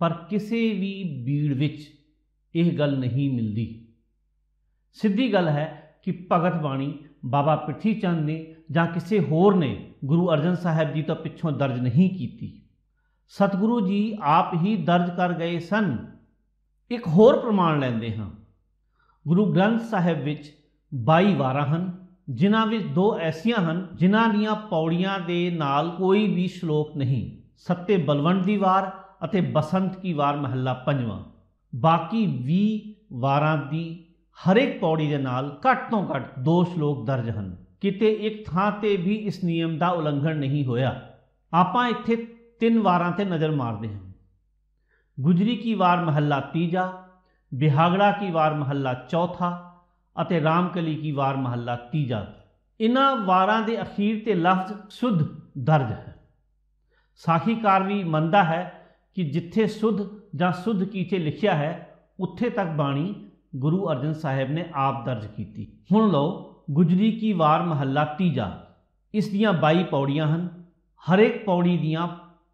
ਪਰ ਕਿਸੇ ਵੀ ਬੀੜ ਵਿੱਚ ਇਹ ਗੱਲ ਨਹੀਂ ਮਿਲਦੀ ਸਿੱਧੀ ਗੱਲ ਹੈ ਕਿ ਭਗਤ ਬਾਣੀ ਬਾਬਾ ਪ੍ਰਿਥੀ ਚੰਦ ਨੇ ਜਾਂ ਕਿਸੇ ਹੋਰ ਨੇ ਗੁਰੂ ਅਰਜਨ ਸਾਹਿਬ ਜੀ ਤੋਂ ਪਿੱਛੋਂ ਦਰਜ ਨਹੀਂ ਕੀਤੀ ਸਤਿਗੁਰੂ ਜੀ ਆਪ ਹੀ ਦਰਜ ਕਰ ਗਏ ਸਨ ਇੱਕ ਹੋਰ ਪ੍ਰਮਾਣ ਲੈਂਦੇ ਹਾਂ ਗੁਰੂ ਗ੍ਰੰਥ ਸਾਹਿਬ ਵਿੱਚ 22 ਵਾਰਾਂ ਹਨ ਜਿਨ੍ਹਾਂ ਵਿੱਚ ਦੋ ਐਸੀਆਂ ਹਨ ਜਿਨ੍ਹਾਂ ਦੀਆਂ ਪੌੜੀਆਂ ਦੇ ਨਾਲ ਕੋਈ ਵੀ ਸ਼ਲੋਕ ਨਹੀਂ ਸੱਤੇ ਬਲਵੰਡ ਦੀ ਵਾਰ ਅਤੇ ਬਸੰਤ ਕੀ ਵਾਰ ਮਹੱਲਾ ਪੰਜਵਾਂ ਬਾਕੀ 20 ਵਾਰਾਂ ਦੀ ਹਰੇਕ ਪੌੜੀ ਦੇ ਨਾਲ ਘੱਟ ਤੋਂ ਘੱਟ ਦੋ ਸ਼ਲੋਕ ਦਰਜ ਹਨ ਕਿਤੇ ਇੱਕ ਥਾਂ ਤੇ ਵੀ ਇਸ ਨਿਯਮ ਦਾ ਉਲੰਘਣ ਨਹੀਂ ਹੋਇਆ ਆਪਾਂ ਇੱਥੇ ਤਿੰਨ ਵਾਰਾਂ ਤੇ ਨਜ਼ਰ ਮਾਰਦੇ ਹਾਂ ਗੁਜਰੀ ਕੀ ਵਾਰ ਮਹੱਲਾ ਤੀਜਾ ਬਿਹਾਗੜਾ ਕੀ ਵਾਰ ਮਹੱਲਾ ਚੌਥਾ ਅਤੇ ਰਾਮਕਲੀ ਕੀ ਵਾਰ ਮਹੱਲਾ ਤੀਜਾ ਇਨ੍ਹਾਂ ਵਾਰਾਂ ਦੇ ਅਖੀਰ ਤੇ ਲਫ਼ਜ਼ ਸੁਧ ਦਰਜ ਹੈ ਸਾਖੀਕਾਰ ਵੀ ਮੰਨਦਾ ਹੈ ਕਿ ਜਿੱਥੇ ਸੁਧ ਜਾਂ ਸੁਧ ਕੀਚੇ ਲਿਖਿਆ ਹੈ ਉੱਥੇ ਤੱਕ ਬਾਣੀ ਗੁਰੂ ਅਰਜਨ ਸਾਹਿਬ ਨੇ ਆਪ ਦਰਜ ਕੀਤੀ ਹੁਣ ਲਓ ਗੁਜਰੀ ਕੀ ਵਾਰ ਮਹੱਲਾ ਤੀਜਾ ਇਸ ਦੀਆਂ 22 ਪੌੜੀਆਂ ਹਨ ਹਰੇਕ ਪੌੜੀ ਦੀਆਂ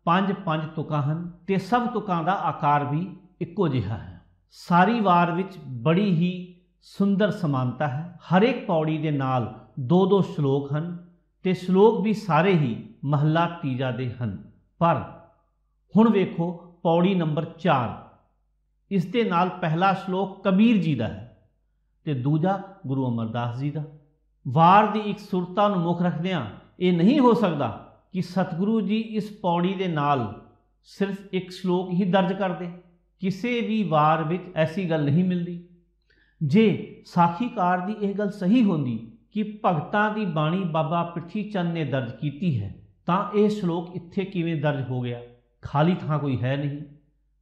ਪੰਜ ਪੰਜ ਤੁਕਾਂ ਹਨ ਤੇ ਸਭ ਤੁਕਾਂ ਦਾ ਆਕਾਰ ਵੀ ਇੱਕੋ ਜਿਹਾ ਹੈ ਸਾਰੀ ਵਾਰ ਵਿੱਚ ਬੜੀ ਹੀ ਸੁੰਦਰ ਸਮਾਨਤਾ ਹੈ ਹਰੇਕ ਪੌੜੀ ਦੇ ਨਾਲ ਦੋ ਦੋ ਸ਼ਲੋਕ ਹਨ ਤੇ ਸ਼ਲੋਕ ਵੀ ਸਾਰੇ ਹੀ ਮਹੱਲਾ ਤੀਜਾ ਦੇ ਹਨ ਪਰ ਹੁਣ ਵੇਖੋ ਪੌੜੀ ਨੰਬਰ 4 ਇਸ ਦੇ ਨਾਲ ਪਹਿਲਾ ਸ਼ਲੋਕ ਕਬੀਰ ਜੀ ਦਾ ਹੈ ਤੇ ਦੂਜਾ ਗੁਰੂ ਅਮਰਦਾਸ ਜੀ ਦਾ ਵਾਰ ਦੀ ਇੱਕ ਸੁਰਤਾ ਨੂੰ ਮੁੱਖ ਰੱਖਦਿਆਂ ਇਹ ਨਹੀਂ ਹੋ ਸਕਦਾ ਕਿ ਸਤਿਗੁਰੂ ਜੀ ਇਸ ਪੌੜੀ ਦੇ ਨਾਲ ਸਿਰਫ ਇੱਕ ਸ਼ਲੋਕ ਹੀ ਦਰਜ ਕਰਦੇ ਕਿਸੇ ਵੀ ਵਾਰ ਵਿੱਚ ਐਸੀ ਗੱਲ ਨਹੀਂ ਮਿਲਦੀ ਜੇ ਸਾਖੀਕਾਰ ਦੀ ਇਹ ਗੱਲ ਸਹੀ ਹੁੰਦੀ ਕਿ ਭਗਤਾਂ ਦੀ ਬਾਣੀ ਬਾਬਾ ਪ੍ਰਿਥੀ ਚੰਦ ਨੇ ਦਰਜ ਕੀਤੀ ਹੈ ਤਾਂ ਇਹ ਸ਼ਲੋਕ ਇੱਥੇ ਕਿਵੇਂ ਦਰਜ ਹੋ ਗਿਆ ਖਾਲੀ ਥਾਂ ਕੋਈ ਹੈ ਨਹੀਂ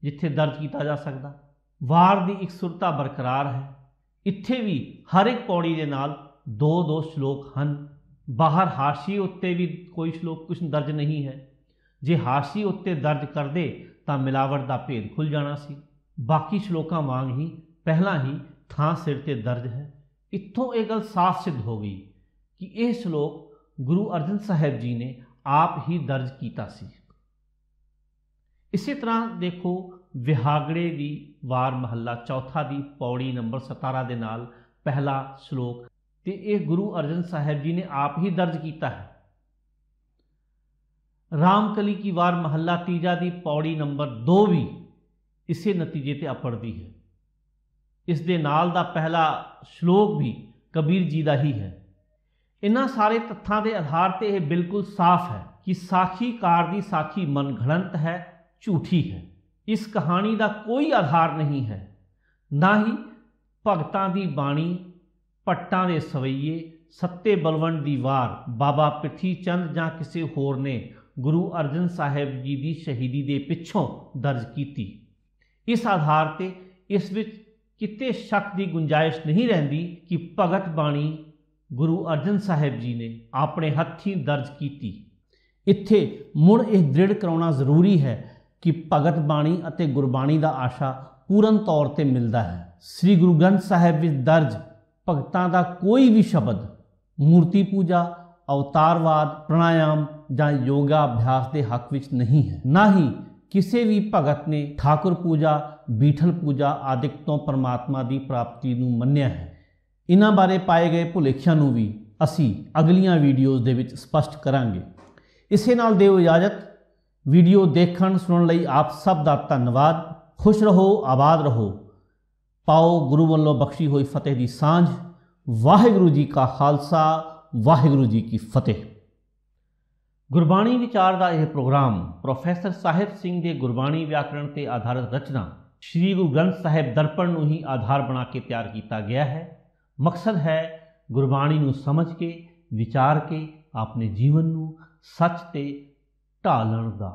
ਜਿੱਥੇ ਦਰਜ ਕੀਤਾ ਜਾ ਸਕਦਾ ਵਾਰ ਦੀ ਇੱਕ ਸੁਰਤਾ ਬਰਕਰਾਰ ਹੈ ਇੱਥੇ ਵੀ ਹਰ ਇੱਕ ਪੌੜੀ ਦੇ ਨਾਲ ਦੋ ਦੋ ਸ਼ਲੋਕ ਹਨ ਬਾਹਰ ਹਾਸ਼ੀ ਉੱਤੇ ਵੀ ਕੋਈ ਸ਼ਲੋਕ ਕੁਝ ਦਰਜ ਨਹੀਂ ਹੈ ਜੇ ਹਾਸ਼ੀ ਉੱਤੇ ਦਰਜ ਕਰਦੇ ਤਾਂ ਮਿਲਾਵਟ ਦਾ ਭੇਦ ਖੁੱਲ ਜਾਣਾ ਸੀ ਬਾਕੀ ਸ਼ਲੋਕਾਂ ਵਾਂਗ ਹੀ ਪਹਿਲਾਂ ਹੀ ਥਾਂ ਸਿਰ ਤੇ ਦਰਜ ਹੈ ਇੱਥੋਂ ਇਹ ਗੱਲ ਸਾਫ਼ ਸਿੱਧ ਹੋ ਗਈ ਕਿ ਇਹ ਸ਼ਲੋਕ ਗੁਰੂ ਅਰਜਨ ਸਾਹਿਬ ਜੀ ਨੇ ਆਪ ਹੀ ਦਰਜ ਕੀਤਾ ਸੀ ਇਸੇ ਤਰ੍ਹਾਂ ਦੇਖੋ ਵਿਹਾਗੜੇ ਦੀ ਵਾਰ ਮਹੱਲਾ ਚੌਥਾ ਦੀ ਪੌੜੀ ਨੰਬਰ 17 ਦੇ ਨਾਲ ਪਹਿਲਾ ਸ਼ਲੋਕ ਤੇ ਇਹ ਗੁਰੂ ਅਰਜਨ ਸਾਹਿਬ ਜੀ ਨੇ ਆਪ ਹੀ ਦਰਜ ਕੀਤਾ ਹੈ ਰਾਮਕਲੀ ਕੀ ਵਾਰ ਮਹੱਲਾ ਤੀਜਾ ਦੀ ਪੌੜੀ ਨੰਬਰ 2 ਵੀ ਇਸੇ ਨਤੀਜੇ ਤੇ ਅਪੜਦੀ ਹੈ ਇਸ ਦੇ ਨਾਲ ਦਾ ਪਹਿਲਾ ਸ਼ਲੋਕ ਵੀ ਕਬੀਰ ਜੀ ਦਾ ਹੀ ਹੈ ਇਨ੍ਹਾਂ ਸਾਰੇ ਤੱਥਾਂ ਦੇ ਆਧਾਰ ਤੇ ਇਹ ਬਿਲਕੁਲ ਸਾਫ਼ ਹੈ ਕਿ ਸਾਖੀ ਕਾਰ ਦੀ ਸਾਖੀ ਮਨਘੜੰਤ ਹੈ ਝੂਠੀ ਹੈ ਇਸ ਕਹਾਣੀ ਦਾ ਕੋਈ ਆਧਾਰ ਨਹੀਂ ਹੈ ਨਾ ਹੀ ਭਗਤਾਂ ਦੀ ਬਾਣੀ ਪੱਟਾਂ ਦੇ ਸਵਈਏ ਸੱਤੇ ਬਲਵੰਡ ਦੀ ਵਾਰ ਬਾਬਾ ਪਿਥੀ ਚੰਦ ਜਾਂ ਕਿਸੇ ਹੋਰ ਨੇ ਗੁਰੂ ਅਰਜਨ ਸਾਹਿਬ ਜੀ ਦੀ ਸ਼ਹੀਦੀ ਦੇ ਪਿੱਛੋਂ ਦਰਜ ਕੀਤੀ ਇਸ ਆਧਾਰ ਤੇ ਇਸ ਵਿੱਚ ਕਿਤੇ ਸ਼ੱਕ ਦੀ ਗੁੰਜਾਇਸ਼ ਨਹੀਂ ਰਹਿੰਦੀ ਕਿ ਭਗਤ ਬਾਣੀ ਗੁਰੂ ਅਰਜਨ ਸਾਹਿਬ ਜੀ ਨੇ ਆਪਣੇ ਹੱਥੀਂ ਦਰਜ ਕੀਤੀ ਇੱਥੇ ਮੁੜ ਇਹ ਦ੍ਰਿੜ ਕਰਾਉਣਾ ਜ਼ਰੂਰੀ ਹੈ ਕਿ ਭਗਤ ਬਾਣੀ ਅਤੇ ਗੁਰਬਾਣੀ ਦਾ ਆਸ਼ਾ ਪੂਰਨ ਤੌਰ ਤੇ ਮਿਲਦਾ ਹੈ ਸ੍ਰੀ ਗੁਰੂ ਗ੍ਰੰਥ ਸਾਹਿਬ ਵਿੱਚ ਦਰਜ ਭਗਤਾਂ ਦਾ ਕੋਈ ਵੀ ਸ਼ਬਦ ਮੂਰਤੀ ਪੂਜਾ ਅਵਤਾਰਵਾਦ ਪ੍ਰਣਾਯਾਮ ਜਾਂ ਯੋਗਾ ਅਭਿਆਸ ਦੇ ਹੱਕ ਵਿੱਚ ਨਹੀਂ ਹੈ ਨਾ ਹੀ ਕਿਸੇ ਵੀ ਭਗਤ ਨੇ ਠਾਕੁਰ ਪੂਜਾ ਬੀਠਲ ਪੂਜਾ ਆਦਿਕ ਤੋਂ ਪਰਮਾਤਮਾ ਦੀ ਪ੍ਰਾਪਤੀ ਨੂੰ ਮੰਨਿਆ ਹੈ ਇਹਨਾਂ ਬਾਰੇ ਪਾਏ ਗਏ ਭੁਲੇਖਿਆਂ ਨੂੰ ਵੀ ਅਸੀਂ ਅਗਲੀਆਂ ਵੀਡੀਓਜ਼ ਦੇ ਵਿੱਚ ਸਪਸ਼ਟ ਕਰਾਂਗੇ ਇਸੇ ਨਾਲ ਦਿਓ ਇਜਾਜ਼ਤ ਵੀਡੀਓ ਦੇਖਣ ਸੁਣਨ ਲਈ ਆਪ ਸਭ ਦਾ ਧੰਨਵਾਦ ਖੁਸ਼ ਰਹੋ ਆਬਾਦ ਰਹੋ ਪਾਓ ਗੁਰੂ ਵੱਲੋਂ ਬਖਸ਼ੀ ਹੋਈ ਫਤਿਹ ਦੀ ਸਾਂਝ ਵਾਹਿਗੁਰੂ ਜੀ ਕਾ ਖਾਲਸਾ ਵਾਹਿਗੁਰੂ ਜੀ ਕੀ ਫਤਿਹ ਗੁਰਬਾਣੀ ਵਿਚਾਰ ਦਾ ਇਹ ਪ੍ਰੋਗਰਾਮ ਪ੍ਰੋਫੈਸਰ ਸਾਹਿਬ ਸਿੰਘ ਦੇ ਗੁਰਬਾਣੀ ਵਿਆਕਰਣ ਤੇ ਆਧਾਰਿਤ ਰਚਨਾ ਸ੍ਰੀ ਗੁਰੂ ਗ੍ਰੰਥ ਸਾਹਿਬ ਦਰਪਣ ਨੂੰ ਹੀ ਆਧਾਰ ਬਣਾ ਕੇ ਤਿਆਰ ਕੀਤਾ ਗਿਆ ਹੈ ਮਕਸਦ ਹੈ ਗੁਰਬਾਣੀ ਨੂੰ ਸਮਝ ਕੇ ਵਿਚਾਰ ਕੇ ਆਪਣੇ ਜੀਵਨ ਨੂੰ ਸੱਚ ਤੇ ਢਾਲਣ ਦਾ